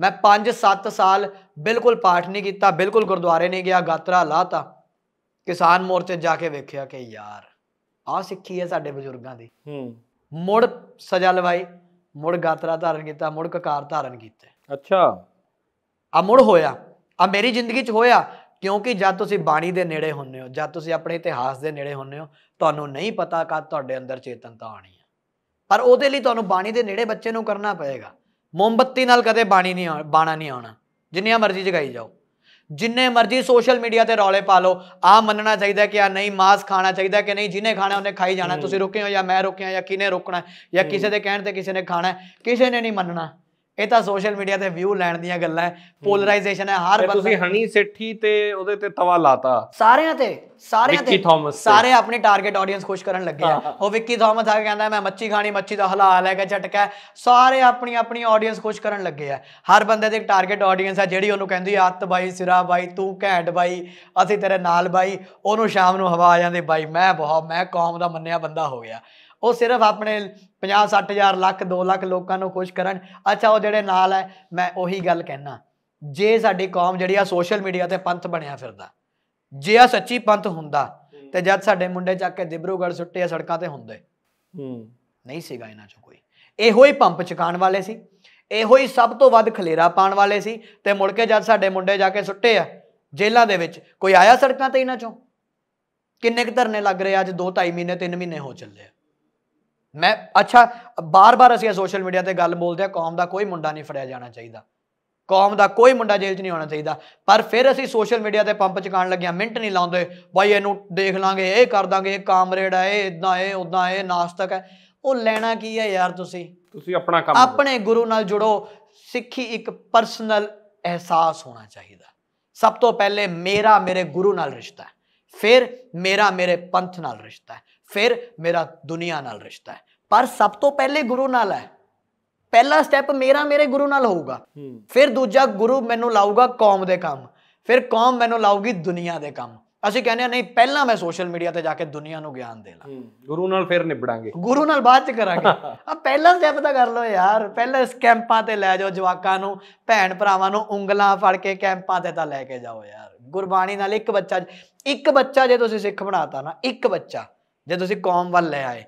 ਮੈਂ 5-7 ਸਾਲ ਬਿਲਕੁਲ ਪਾਠ ਨਹੀਂ ਕੀਤਾ ਬਿਲਕੁਲ ਗੁਰਦੁਆਰੇ ਨਹੀਂ ਗਿਆ ਗਾਤਰਾ ਲਾਤਾ ਕਿਸਾਨ ਮੋਰਚੇ ਜਾ ਕੇ ਵੇਖਿਆ ਕਿ ਯਾਰ ਆ ਸਿੱਖੀ ਹੈ ਸਾਡੇ ਬਜ਼ੁਰਗਾਂ ਦੀ ਹੂੰ ਮੁੜ ਸਜ਼ਾ ਲਵਾਈ ਮੁੜ ਗਾਤਰਾ ਧਾਰਨ ਕੀਤਾ ਮੁੜ ਕਕਾਰ ਧਾਰਨ ਕੀਤਾ ਅੱਛਾ ਆ ਮੁੜ ਹੋਇਆ ਆ ਮੇਰੀ ਜ਼ਿੰਦਗੀ 'ਚ ਹੋਇਆ ਕਿਉਂਕਿ ਜਦ ਤੁਸੀਂ ਬਾਣੀ ਦੇ ਨੇੜੇ ਹੁੰਨੇ ਹੋ ਜਦ ਤੁਸੀਂ ਆਪਣੇ ਇਤਿਹਾਸ ਦੇ ਨੇੜੇ ਹੁੰਨੇ ਹੋ ਤੁਹਾਨੂੰ ਨਹੀਂ ਪਤਾ ਕਦ ਤੁਹਾਡੇ ਅੰਦਰ ਚੇਤਨਤਾ ਆਣੀ ਹੈ ਪਰ ਉਹਦੇ ਲਈ ਤੁਹਾਨੂੰ ਬਾਣੀ ਦੇ ਨੇੜੇ ਬੱਚੇ ਨੂੰ ਕਰਨਾ ਪਏਗਾ ਮੋਮਬੱਤੀ ਨਾਲ ਕਦੇ ਬਾਣੀ ਨਹੀਂ ਬਾਣਾ ਨਹੀਂ ਆਉਣਾ ਜਿੰਨੀਆਂ ਮਰਜ਼ੀ ਜਗਾਈ ਜਾਓ ਜਿੰਨੇ ਮਰਜ਼ੀ ਸੋਸ਼ਲ ਮੀਡੀਆ ਤੇ ਰੌਲੇ ਪਾ ਲਓ ਆ ਮੰਨਣਾ ਚਾਹੀਦਾ ਕਿ ਆ ਨਹੀਂ ਮਾਸ ਖਾਣਾ ਚਾਹੀਦਾ ਕਿ ਨਹੀਂ ਜਿੰਨੇ ਖਾਣਾ ਉਹਨੇ ਖਾਈ ਜਾਣਾ ਤੁਸੀਂ ਰੁਕੇ ਹੋ ਜਾਂ ਮੈਂ ਰੁਕਿਆ ਜਾਂ ਕਿਨੇ ਰੋਕਣਾ ਜਾਂ ਕਿਸੇ ਦੇ ਕਹਿਣ ਤੇ ਕਿਸੇ ਨੇ ਖਾਣਾ ਕਿਸੇ ਨੇ ਨਹੀਂ ਮੰਨਣਾ ਇਹ ਤਾਂ ਸੋਸ਼ਲ ਮੀਡੀਆ ਤੇ ਵਿਊ ਲੈਣ ਦੀਆਂ ਗੱਲਾਂ ਹੈ ਪੋਲਰਾਈਜੇਸ਼ਨ ਹੈ ਹਰ ਬੰਦਾ ਤੁਸੀਂ ਹਣੀ ਸੇਠੀ ਤੇ ਉਹਦੇ ਤੇ ਤਵਾ ਲਾਤਾ ਸਾਰਿਆਂ ਤੇ ਸਾਰਿਆਂ ਤੇ ਸਾਰੇ ਆਪਣੇ ਟਾਰਗੇਟ ਆਡੀਅנס ਖੁਸ਼ ਕਰਨ ਲੱਗੇ ਆ ਉਹ ਵਿੱਕੀ ਥਾਮਸ ਆ ਕੇ ਕਹਿੰਦਾ ਮੈਂ ਮੱਛੀ ਖਾਣੀ ਮੱਛੀ ਦਾ ਹਲਾਲ ਹੈਗਾ ਝਟਕਾ ਸਾਰੇ ਆਪਣੀ ਆਪਣੀ ਆਡੀਅנס ਖੁਸ਼ ਕਰਨ ਲੱਗੇ ਆ ਹਰ ਬੰਦੇ ਦੇ ਇੱਕ ਟਾਰਗੇਟ ਆਡੀਅנס ਆ ਜਿਹੜੀ ਉਹਨੂੰ ਕਹਿੰਦੀ ਅੱਤ ਬਾਈ ਸਿਰਾ ਬਾਈ ਤੂੰ ਘੈਂਟ ਬਾਈ ਅਸੀਂ ਤੇਰੇ ਨਾਲ ਬਾਈ ਉਹਨੂੰ ਸ਼ਾਮ ਨੂੰ ਹਵਾ ਆ ਜਾਂਦੀ ਬਾਈ ਮੈਂ ਬਹੁਤ ਮੈਂ ਕੌਮ ਦਾ ਮੰਨਿਆ ਬੰਦਾ ਹੋ ਗਿਆ ਉਹ ਸਿਰਫ ਆਪਣੇ 50 60000 ਲੱਖ 2 ਲੱਖ ਲੋਕਾਂ ਨੂੰ ਖੁਸ਼ ਕਰਨ ਅੱਛਾ ਉਹ ਜਿਹੜੇ ਨਾਲ ਹੈ ਮੈਂ ਉਹੀ ਗੱਲ ਕਹਿਣਾ ਜੇ ਸਾਡੀ ਕੌਮ ਜਿਹੜੀ ਆ ਸੋਸ਼ਲ ਮੀਡੀਆ ਤੇ ਪੰਥ ਬਣਿਆ ਫਿਰਦਾ ਜੇ ਆ ਸੱਚੀ ਪੰਥ ਹੁੰਦਾ ਤੇ ਜਦ ਸਾਡੇ ਮੁੰਡੇ ਚੱਕ ਕੇ ਦਿਬਰੂਗੜ ਸੁੱਟੇ ਆ ਸੜਕਾਂ ਤੇ ਹੁੰਦੇ ਹੂੰ ਨਹੀਂ ਸੀਗਾ ਇਹਨਾਂ ਚੋਂ ਕੋਈ ਇਹੋ ਹੀ ਪੰਪ ਚਕਾਣ ਵਾਲੇ ਸੀ ਇਹੋ ਹੀ ਸਭ ਤੋਂ ਵੱਧ ਖਲੇਰਾ ਪਾਣ ਵਾਲੇ ਸੀ ਤੇ ਮੁੜ ਕੇ ਜਦ ਸਾਡੇ ਮੁੰਡੇ ਜਾ ਕੇ ਸੁੱਟੇ ਆ ਜੇਲ੍ਹਾਂ ਦੇ ਵਿੱਚ ਕੋਈ ਆਇਆ ਸੜਕਾਂ ਤੇ ਇਹਨਾਂ ਚੋਂ ਕਿੰਨੇ ਕੁ ਧਰਨੇ ਲੱਗ ਰਹੇ ਅੱਜ 2 2.5 ਮਹੀਨੇ 3 ਮਹੀਨੇ ਹੋ ਚੱਲੇ ਆ ਮੈਂ ਅੱਛਾ ਬਾਰ-ਬਾਰ ਅਸੀਂ ਸੋਸ਼ਲ ਮੀਡੀਆ ਤੇ ਗੱਲ ਬੋਲਦੇ ਆ ਕੌਮ ਦਾ ਕੋਈ ਮੁੰਡਾ ਨਹੀਂ ਫੜਿਆ ਜਾਣਾ ਚਾਹੀਦਾ ਕੌਮ ਦਾ ਕੋਈ ਮੁੰਡਾ ਜੇਲ੍ਹ 'ਚ ਨਹੀਂ ਹੋਣਾ ਚਾਹੀਦਾ ਪਰ ਫਿਰ ਅਸੀਂ ਸੋਸ਼ਲ ਮੀਡੀਆ ਤੇ ਪੰਪ ਚਕਾਣ ਲੱਗਿਆ ਮਿੰਟ ਨਹੀਂ ਲਾਉਂਦੇ ਬਾਈ ਇਹਨੂੰ ਦੇਖ ਲਾਂਗੇ ਇਹ ਕਰ ਦਾਂਗੇ ਇਹ ਕਾਮਰੇਡ ਆ ਇਹ ਇਦਾਂ ਇਹ ਉਦਾਂ ਇਹ ਨਾਸਤਕ ਹੈ ਉਹ ਲੈਣਾ ਕੀ ਹੈ ਯਾਰ ਤੁਸੀਂ ਤੁਸੀਂ ਆਪਣਾ ਕੰਮ ਆਪਣੇ ਗੁਰੂ ਨਾਲ ਜੁੜੋ ਸਿੱਖੀ ਇੱਕ ਪਰਸਨਲ ਅਹਿਸਾਸ ਹੋਣਾ ਚਾਹੀਦਾ ਸਭ ਤੋਂ ਪਹਿਲੇ ਮੇਰਾ ਮੇਰੇ ਗੁਰੂ ਨਾਲ ਰਿਸ਼ਤਾ ਹੈ ਫਿਰ ਮੇਰਾ ਮੇਰੇ ਪੰਥ ਨਾਲ ਰਿਸ਼ਤਾ ਹੈ ਫਿਰ ਮੇਰਾ ਦੁਨੀਆ ਨਾਲ ਰਿਸ਼ਤਾ ਹੈ ਪਰ ਸਭ ਤੋਂ ਪਹਿਲੇ ਗੁਰੂ ਨਾਲ ਹੈ ਪਹਿਲਾ ਸਟੈਪ ਮੇਰਾ ਮੇਰੇ ਗੁਰੂ ਨਾਲ ਹੋਊਗਾ ਫਿਰ ਦੂਜਾ ਗੁਰੂ ਮੈਨੂੰ ਲਾਊਗਾ ਕੌਮ ਦੇ ਕੰਮ ਫਿਰ ਕੌਮ ਮੈਨੂੰ ਲਾਊਗੀ ਦੁਨੀਆ ਦੇ ਕੰਮ ਅਸੀਂ ਕਹਿੰਦੇ ਆ ਨਹੀਂ ਪਹਿਲਾਂ ਮੈਂ ਸੋਸ਼ਲ ਮੀਡੀਆ ਤੇ ਜਾ ਕੇ ਦੁਨੀਆ ਨੂੰ ਗਿਆਨ ਦੇਣਾ ਗੁਰੂ ਨਾਲ ਫਿਰ ਨਿਬੜਾਂਗੇ ਗੁਰੂ ਨਾਲ ਬਾਅਦ ਚ ਕਰਾਂਗੇ ਆ ਪਹਿਲਾਂ ਸਟੈਪ ਤਾਂ ਕਰ ਲਓ ਯਾਰ ਪਹਿਲਾਂ ਇਸ ਕੈਂਪਾਂ ਤੇ ਲੈ ਜਾਓ ਜਵਾਕਾਂ ਨੂੰ ਭੈਣ ਭਰਾਵਾਂ ਨੂੰ ਉਂਗਲਾਂ ਫੜ ਕੇ ਕੈਂਪਾਂ ਤੇ ਤਾਂ ਲੈ ਕੇ ਜਾਓ ਯਾਰ ਗੁਰਬਾਣੀ ਨਾਲ ਇੱਕ ਬੱਚਾ ਇੱਕ ਬੱਚਾ ਜੇ ਤੁਸੀਂ ਸਿੱਖ ਬਣਾਤਾ ਨਾ ਇੱਕ ਬੱਚਾ ਜੇ ਤੁਸੀਂ ਕੌਮ ਵੱਲ ਲੈ ਆਏ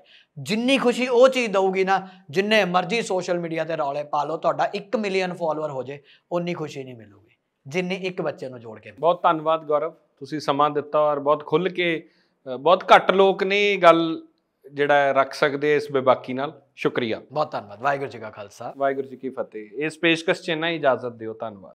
ਜਿੰਨੀ ਖੁਸ਼ੀ ਉਹ ਚੀਜ਼ ਦਊਗੀ ਨਾ ਜਿੰਨੇ ਮਰਜ਼ੀ ਸੋਸ਼ਲ ਮੀਡੀਆ ਤੇ ਰੌਲੇ ਪਾ ਲਓ ਤੁਹਾਡਾ 1 ਮਿਲੀਅਨ ਫਾਲੋਅਰ ਹੋ ਜੇ ਉਨੀ ਖੁਸ਼ੀ ਨਹੀਂ ਮਿਲੂਗੀ ਜਿੰਨੇ ਇੱਕ ਬੱਚੇ ਨੂੰ ਜੋੜ ਕੇ ਬਹੁਤ ਧੰਨਵਾਦ ਗੌਰਵ ਤੁਸੀਂ ਸਮਾਂ ਦਿੱਤਾ ਔਰ ਬਹੁਤ ਖੁੱਲ ਕੇ ਬਹੁਤ ਘੱਟ ਲੋਕ ਨੇ ਗੱਲ ਜਿਹੜਾ ਰੱਖ ਸਕਦੇ ਇਸ ਬੇਬਾਕੀ ਨਾਲ ਸ਼ੁਕਰੀਆ ਬਹੁਤ ਧੰਨਵਾਦ ਵਾਹਿਗੁਰੂ ਜੀ ਕਾ ਖਾਲਸਾ ਵਾਹਿਗੁਰੂ ਜੀ ਕੀ ਫਤਿਹ ਇਸ ਪੇਸ਼ਕਸ਼ ਚ ਇਨਾ ਇਜਾਜ਼ਤ ਦਿਓ ਧੰਨਵਾਦ